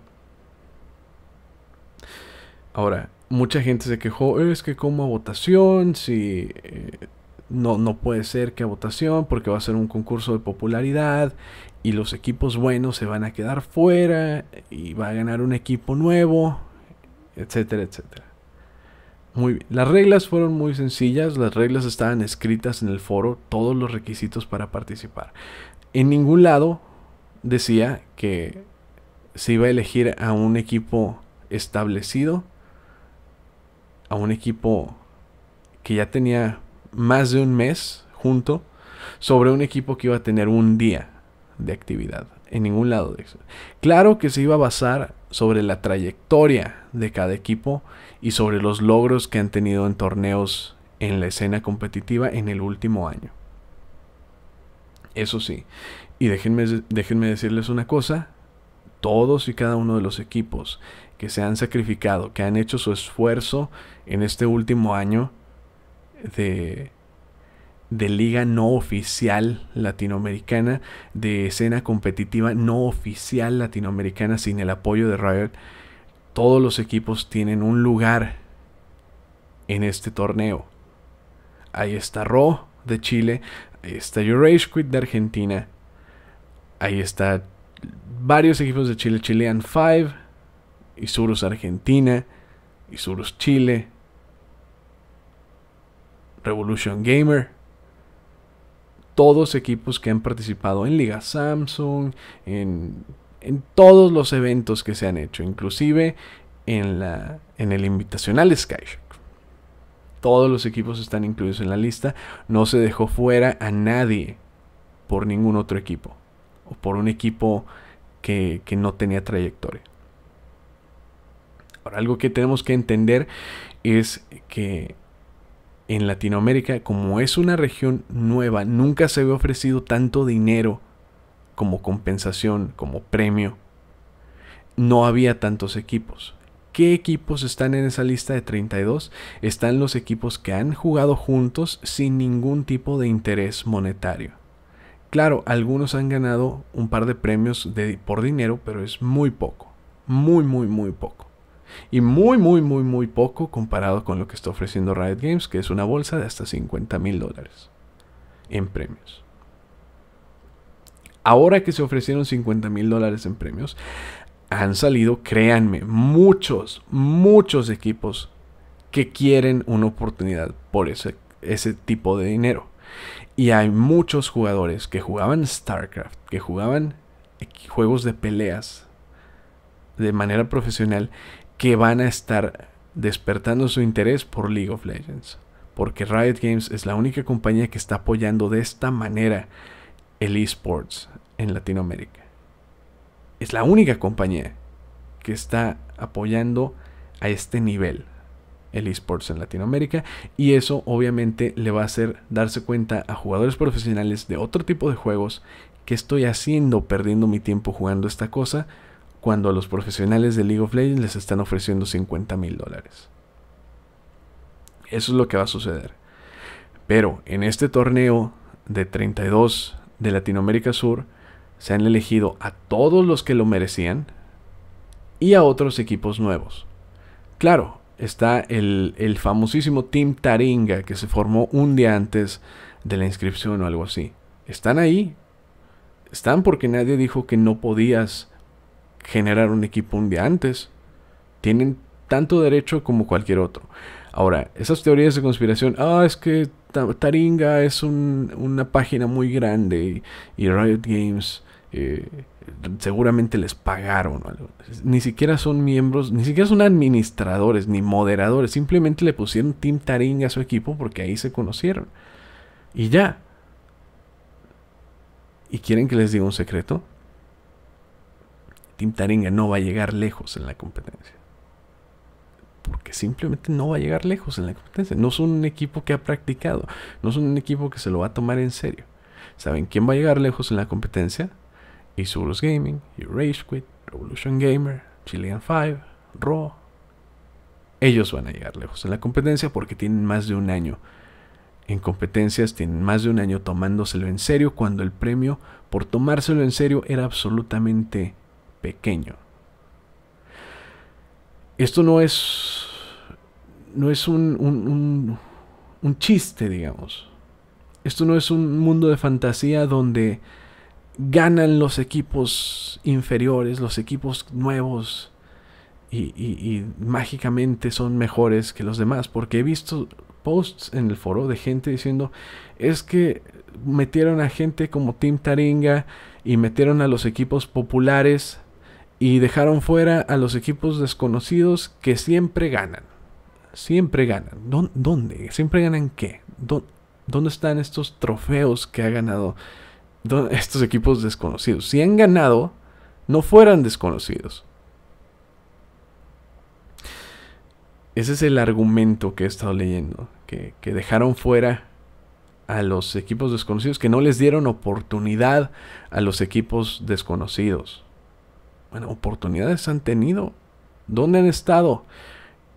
Ahora, mucha gente se quejó, es que como a votación, si eh, no, puede ser que a votación, porque va a ser un concurso de popularidad y los equipos buenos se van a quedar fuera y va a ganar un equipo nuevo, etcétera, etcétera. Muy bien. Las reglas fueron muy sencillas, las reglas estaban escritas en el foro, todos los requisitos para participar. En ningún lado decía que se iba a elegir a un equipo establecido, a un equipo que ya tenía más de un mes junto sobre un equipo que iba a tener un día de actividad en ningún lado. De eso. Claro que se iba a basar sobre la trayectoria de cada equipo y sobre los logros que han tenido en torneos en la escena competitiva en el último año. Eso sí, y déjenme, déjenme decirles una cosa, todos y cada uno de los equipos que se han sacrificado, que han hecho su esfuerzo en este último año, de, liga no oficial latinoamericana, de escena competitiva no oficial latinoamericana sin el apoyo de Riot, todos los equipos tienen un lugar en este torneo. Ahí está Ro de Chile, ahí está Rage de Argentina, ahí está varios equipos de Chile, Chilean 5, Surus Argentina, Surus Chile, Revolution Gamer. Todos equipos que han participado en Liga Samsung, en, todos los eventos que se han hecho, inclusive en, la, en el invitacional Skyshock. Todos los equipos están incluidos en la lista. No se dejó fuera a nadie por ningún otro equipo. O por un equipo que, que no tenía trayectoria. Ahora, algo que tenemos que entender es que en Latinoamérica, como es una región nueva, nunca se había ofrecido tanto dinero como compensación, como premio. No había tantos equipos. ¿Qué equipos están en esa lista de 32? Están los equipos que han jugado juntos sin ningún tipo de interés monetario. Claro, algunos han ganado un par de premios de, por dinero, pero es muy poco. Muy, muy, muy poco. Y muy, muy, muy, muy poco comparado con lo que está ofreciendo Riot Games, que es una bolsa de hasta 50 mil dólares en premios. Ahora que se ofrecieron 50 mil dólares en premios, han salido, créanme, muchos, muchos equipos que quieren una oportunidad por ese, ese tipo de dinero. Y hay muchos jugadores que jugaban StarCraft, que jugaban juegos de peleas de manera profesional que van a estar despertando su interés por League of Legends. Porque Riot Games es la única compañía que está apoyando de esta manera el esports en Latinoamérica. Es la única compañía que está apoyando a este nivel el esports en Latinoamérica y eso obviamente le va a hacer darse cuenta a jugadores profesionales de otro tipo de juegos que estoy haciendo perdiendo mi tiempo jugando esta cosa cuando a los profesionales de League of Legends les están ofreciendo 50 mil dólares. Eso es lo que va a suceder. Pero en este torneo de 32 de Latinoamérica Sur se han elegido a todos los que lo merecían y a otros equipos nuevos. Claro, está el, el famosísimo Team Taringa que se formó un día antes de la inscripción o algo así. Están ahí. Están porque nadie dijo que no podías generar un equipo un día antes. Tienen tanto derecho como cualquier otro. Ahora, esas teorías de conspiración, ah, es que Taringa es una página muy grande y, Riot Games eh, seguramente les pagaron. Ni siquiera son miembros, ni siquiera son administradores ni moderadores. Simplemente le pusieron Team Taringa a su equipo porque ahí se conocieron. Y ya. ¿Y quieren que les diga un secreto? Team Taringa no va a llegar lejos en la competencia. Porque simplemente no va a llegar lejos en la competencia. No es un equipo que ha practicado. No es un equipo que se lo va a tomar en serio. ¿Saben quién va a llegar lejos en la competencia? Isurus Gaming, Rage Quit, Revolution Gamer, Chilean 5, Raw. Ellos van a llegar lejos en la competencia porque tienen más de un año en competencias, tienen más de un año tomándoselo en serio cuando el premio por tomárselo en serio era absolutamente pequeño. Esto no es, no es un, chiste, digamos. Esto no es un mundo de fantasía donde ganan los equipos inferiores, los equipos nuevos, y, mágicamente son mejores que los demás. Porque he visto posts en el foro de gente diciendo, es que metieron a gente como tim Taringa y metieron a los equipos populares y dejaron fuera a los equipos desconocidos que siempre ganan. Siempre ganan. ¿Dónde? ¿Siempre ganan qué? ¿Dónde están estos trofeos que ha ganado estos equipos desconocidos? Si han ganado, no fueran desconocidos. Ese es el argumento que he estado leyendo, que, que dejaron fuera a los equipos desconocidos, que no les dieron oportunidad a los equipos desconocidos bueno, oportunidades han tenido. ¿Dónde han estado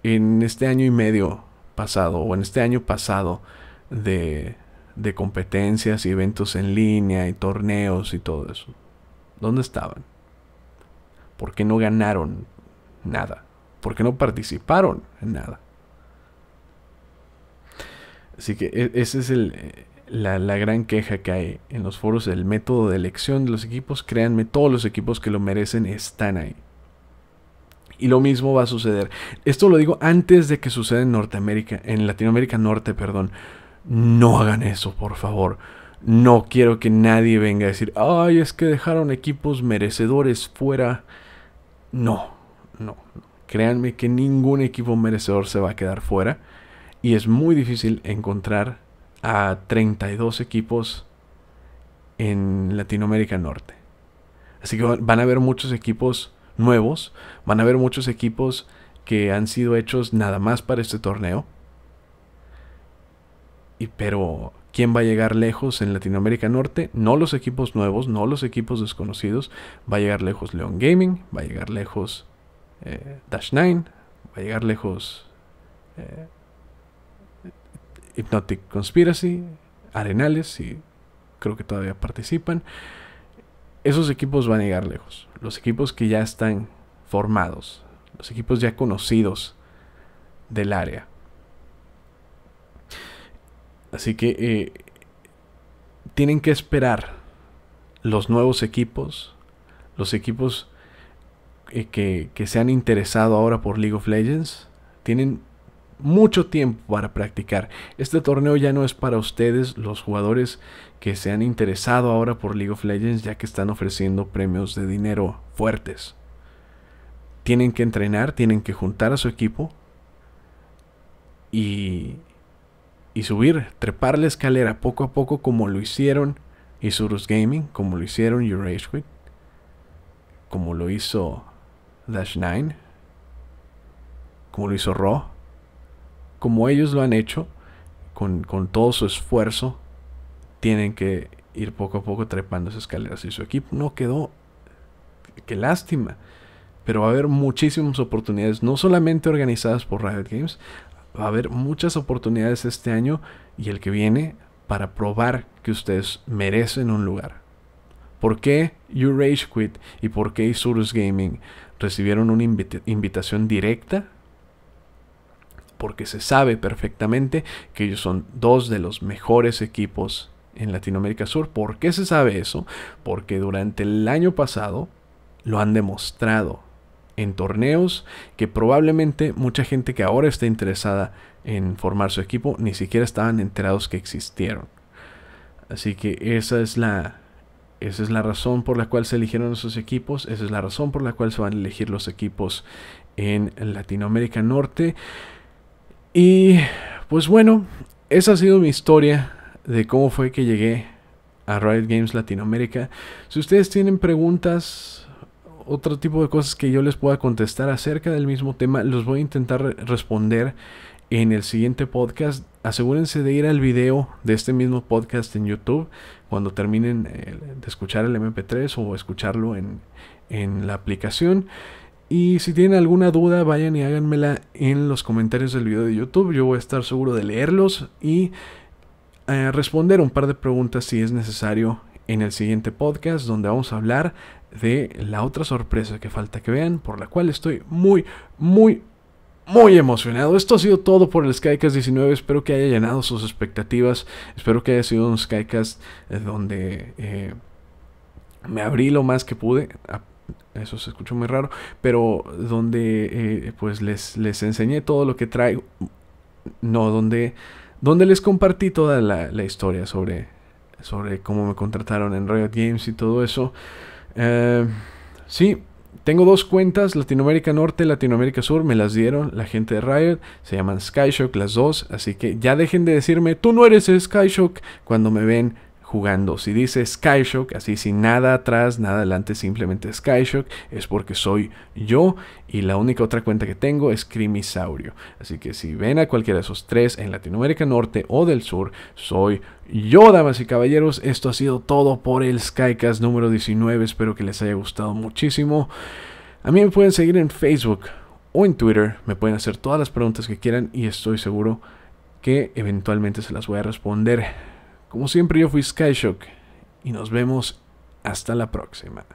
en este año y medio pasado o en este año pasado de, competencias y eventos en línea y torneos y todo eso? ¿Dónde estaban? ¿Por qué no ganaron nada? ¿Por qué no participaron en nada? Así que e, ese es el, la, gran queja que hay en los foros del método de elección de los equipos. Créanme, todos los equipos que lo merecen están ahí. Y lo mismo va a suceder. Esto lo digo antes de que suceda en Norteamérica, en Latinoamérica Norte, perdón. No hagan eso, por favor. No quiero que nadie venga a decir, ay, es que dejaron equipos merecedores fuera. No, no. Créanme que ningún equipo merecedor se va a quedar fuera. Y es muy difícil encontrar a 32 equipos en Latinoamérica Norte. Así que van a haber muchos equipos nuevos, van a haber muchos equipos que han sido hechos nada más para este torneo. Y pero quién va a llegar lejos en Latinoamérica Norte, no los equipos nuevos, no los equipos desconocidos, va a llegar lejos Leon Gaming, va a llegar lejos eh, Dash 9, va a llegar lejos eh, Hypnotic Conspiracy, Arenales, y creo que todavía participan. Esos equipos van a llegar lejos. Los equipos que ya están formados, los equipos ya conocidos del área. Así que eh, tienen que esperar los nuevos equipos, los equipos eh, que, que se han interesado ahora por League of Legends, tienen mucho tiempo para practicar. Este torneo ya no es para ustedes, los jugadores que se han interesado ahora por League of Legends, ya que están ofreciendo premios de dinero fuertes. Tienen que entrenar, tienen que juntar a su equipo y, y subir, trepar la escalera poco a poco como lo hicieron Isurus Gaming, como lo hicieron Rage como lo hizo Dash9, como lo hizo Raw como ellos lo han hecho, con, todo su esfuerzo, tienen que ir poco a poco trepando esas escaleras. Y su equipo no quedó. Qué lástima. Pero va a haber muchísimas oportunidades, no solamente organizadas por Riot Games, va a haber muchas oportunidades este año y el que viene para probar que ustedes merecen un lugar. ¿Por qué You Rage Quit y por qué Isurus Gaming recibieron una invitación directa porque se sabe perfectamente que ellos son dos de los mejores equipos en Latinoamérica Sur. ¿Por qué se sabe eso? Porque durante el año pasado lo han demostrado en torneos que probablemente mucha gente que ahora está interesada en formar su equipo ni siquiera estaban enterados que existieron. Así que esa es la esa es la razón por la cual se eligieron esos equipos, esa es la razón por la cual se van a elegir los equipos en Latinoamérica Norte. Y pues bueno, esa ha sido mi historia de cómo fue que llegué a Riot Games Latinoamérica. Si ustedes tienen preguntas, otro tipo de cosas que yo les pueda contestar acerca del mismo tema, los voy a intentar responder en el siguiente podcast. Asegúrense de ir al video de este mismo podcast en YouTube cuando terminen eh, de escuchar el MP3 o escucharlo en, en la aplicación. Y si tienen alguna duda, vayan y háganmela en los comentarios del video de YouTube. Yo voy a estar seguro de leerlos y eh, responder un par de preguntas si es necesario en el siguiente podcast donde vamos a hablar de la otra sorpresa que falta que vean, por la cual estoy muy, muy, muy emocionado. Esto ha sido todo por el Skycast 19. Espero que haya llenado sus expectativas. Espero que haya sido un Skycast eh, donde eh, me abrí lo más que pude eso se escuchó muy raro, pero donde eh, pues les, les enseñé todo lo que traigo, no, donde, donde les compartí toda la, la historia sobre, sobre cómo me contrataron en Riot Games y todo eso. Eh, sí, tengo dos cuentas, Latinoamérica Norte, Latinoamérica Sur, me las dieron la gente de Riot, se llaman Skyshock las dos, así que ya dejen de decirme, tú no eres Skyshock cuando me ven jugando. Si dice Skyshock, así sin nada atrás, nada adelante, simplemente Skyshock, es porque soy yo y la única otra cuenta que tengo es Crimisaurio. Así que si ven a cualquiera de esos tres en Latinoamérica Norte o del Sur, soy yo, damas y caballeros. Esto ha sido todo por el Skycast número 19. Espero que les haya gustado muchísimo. A mí me pueden seguir en Facebook o en Twitter. Me pueden hacer todas las preguntas que quieran y estoy seguro que eventualmente se las voy a responder. Como siempre yo fui Skyshock y nos vemos hasta la próxima.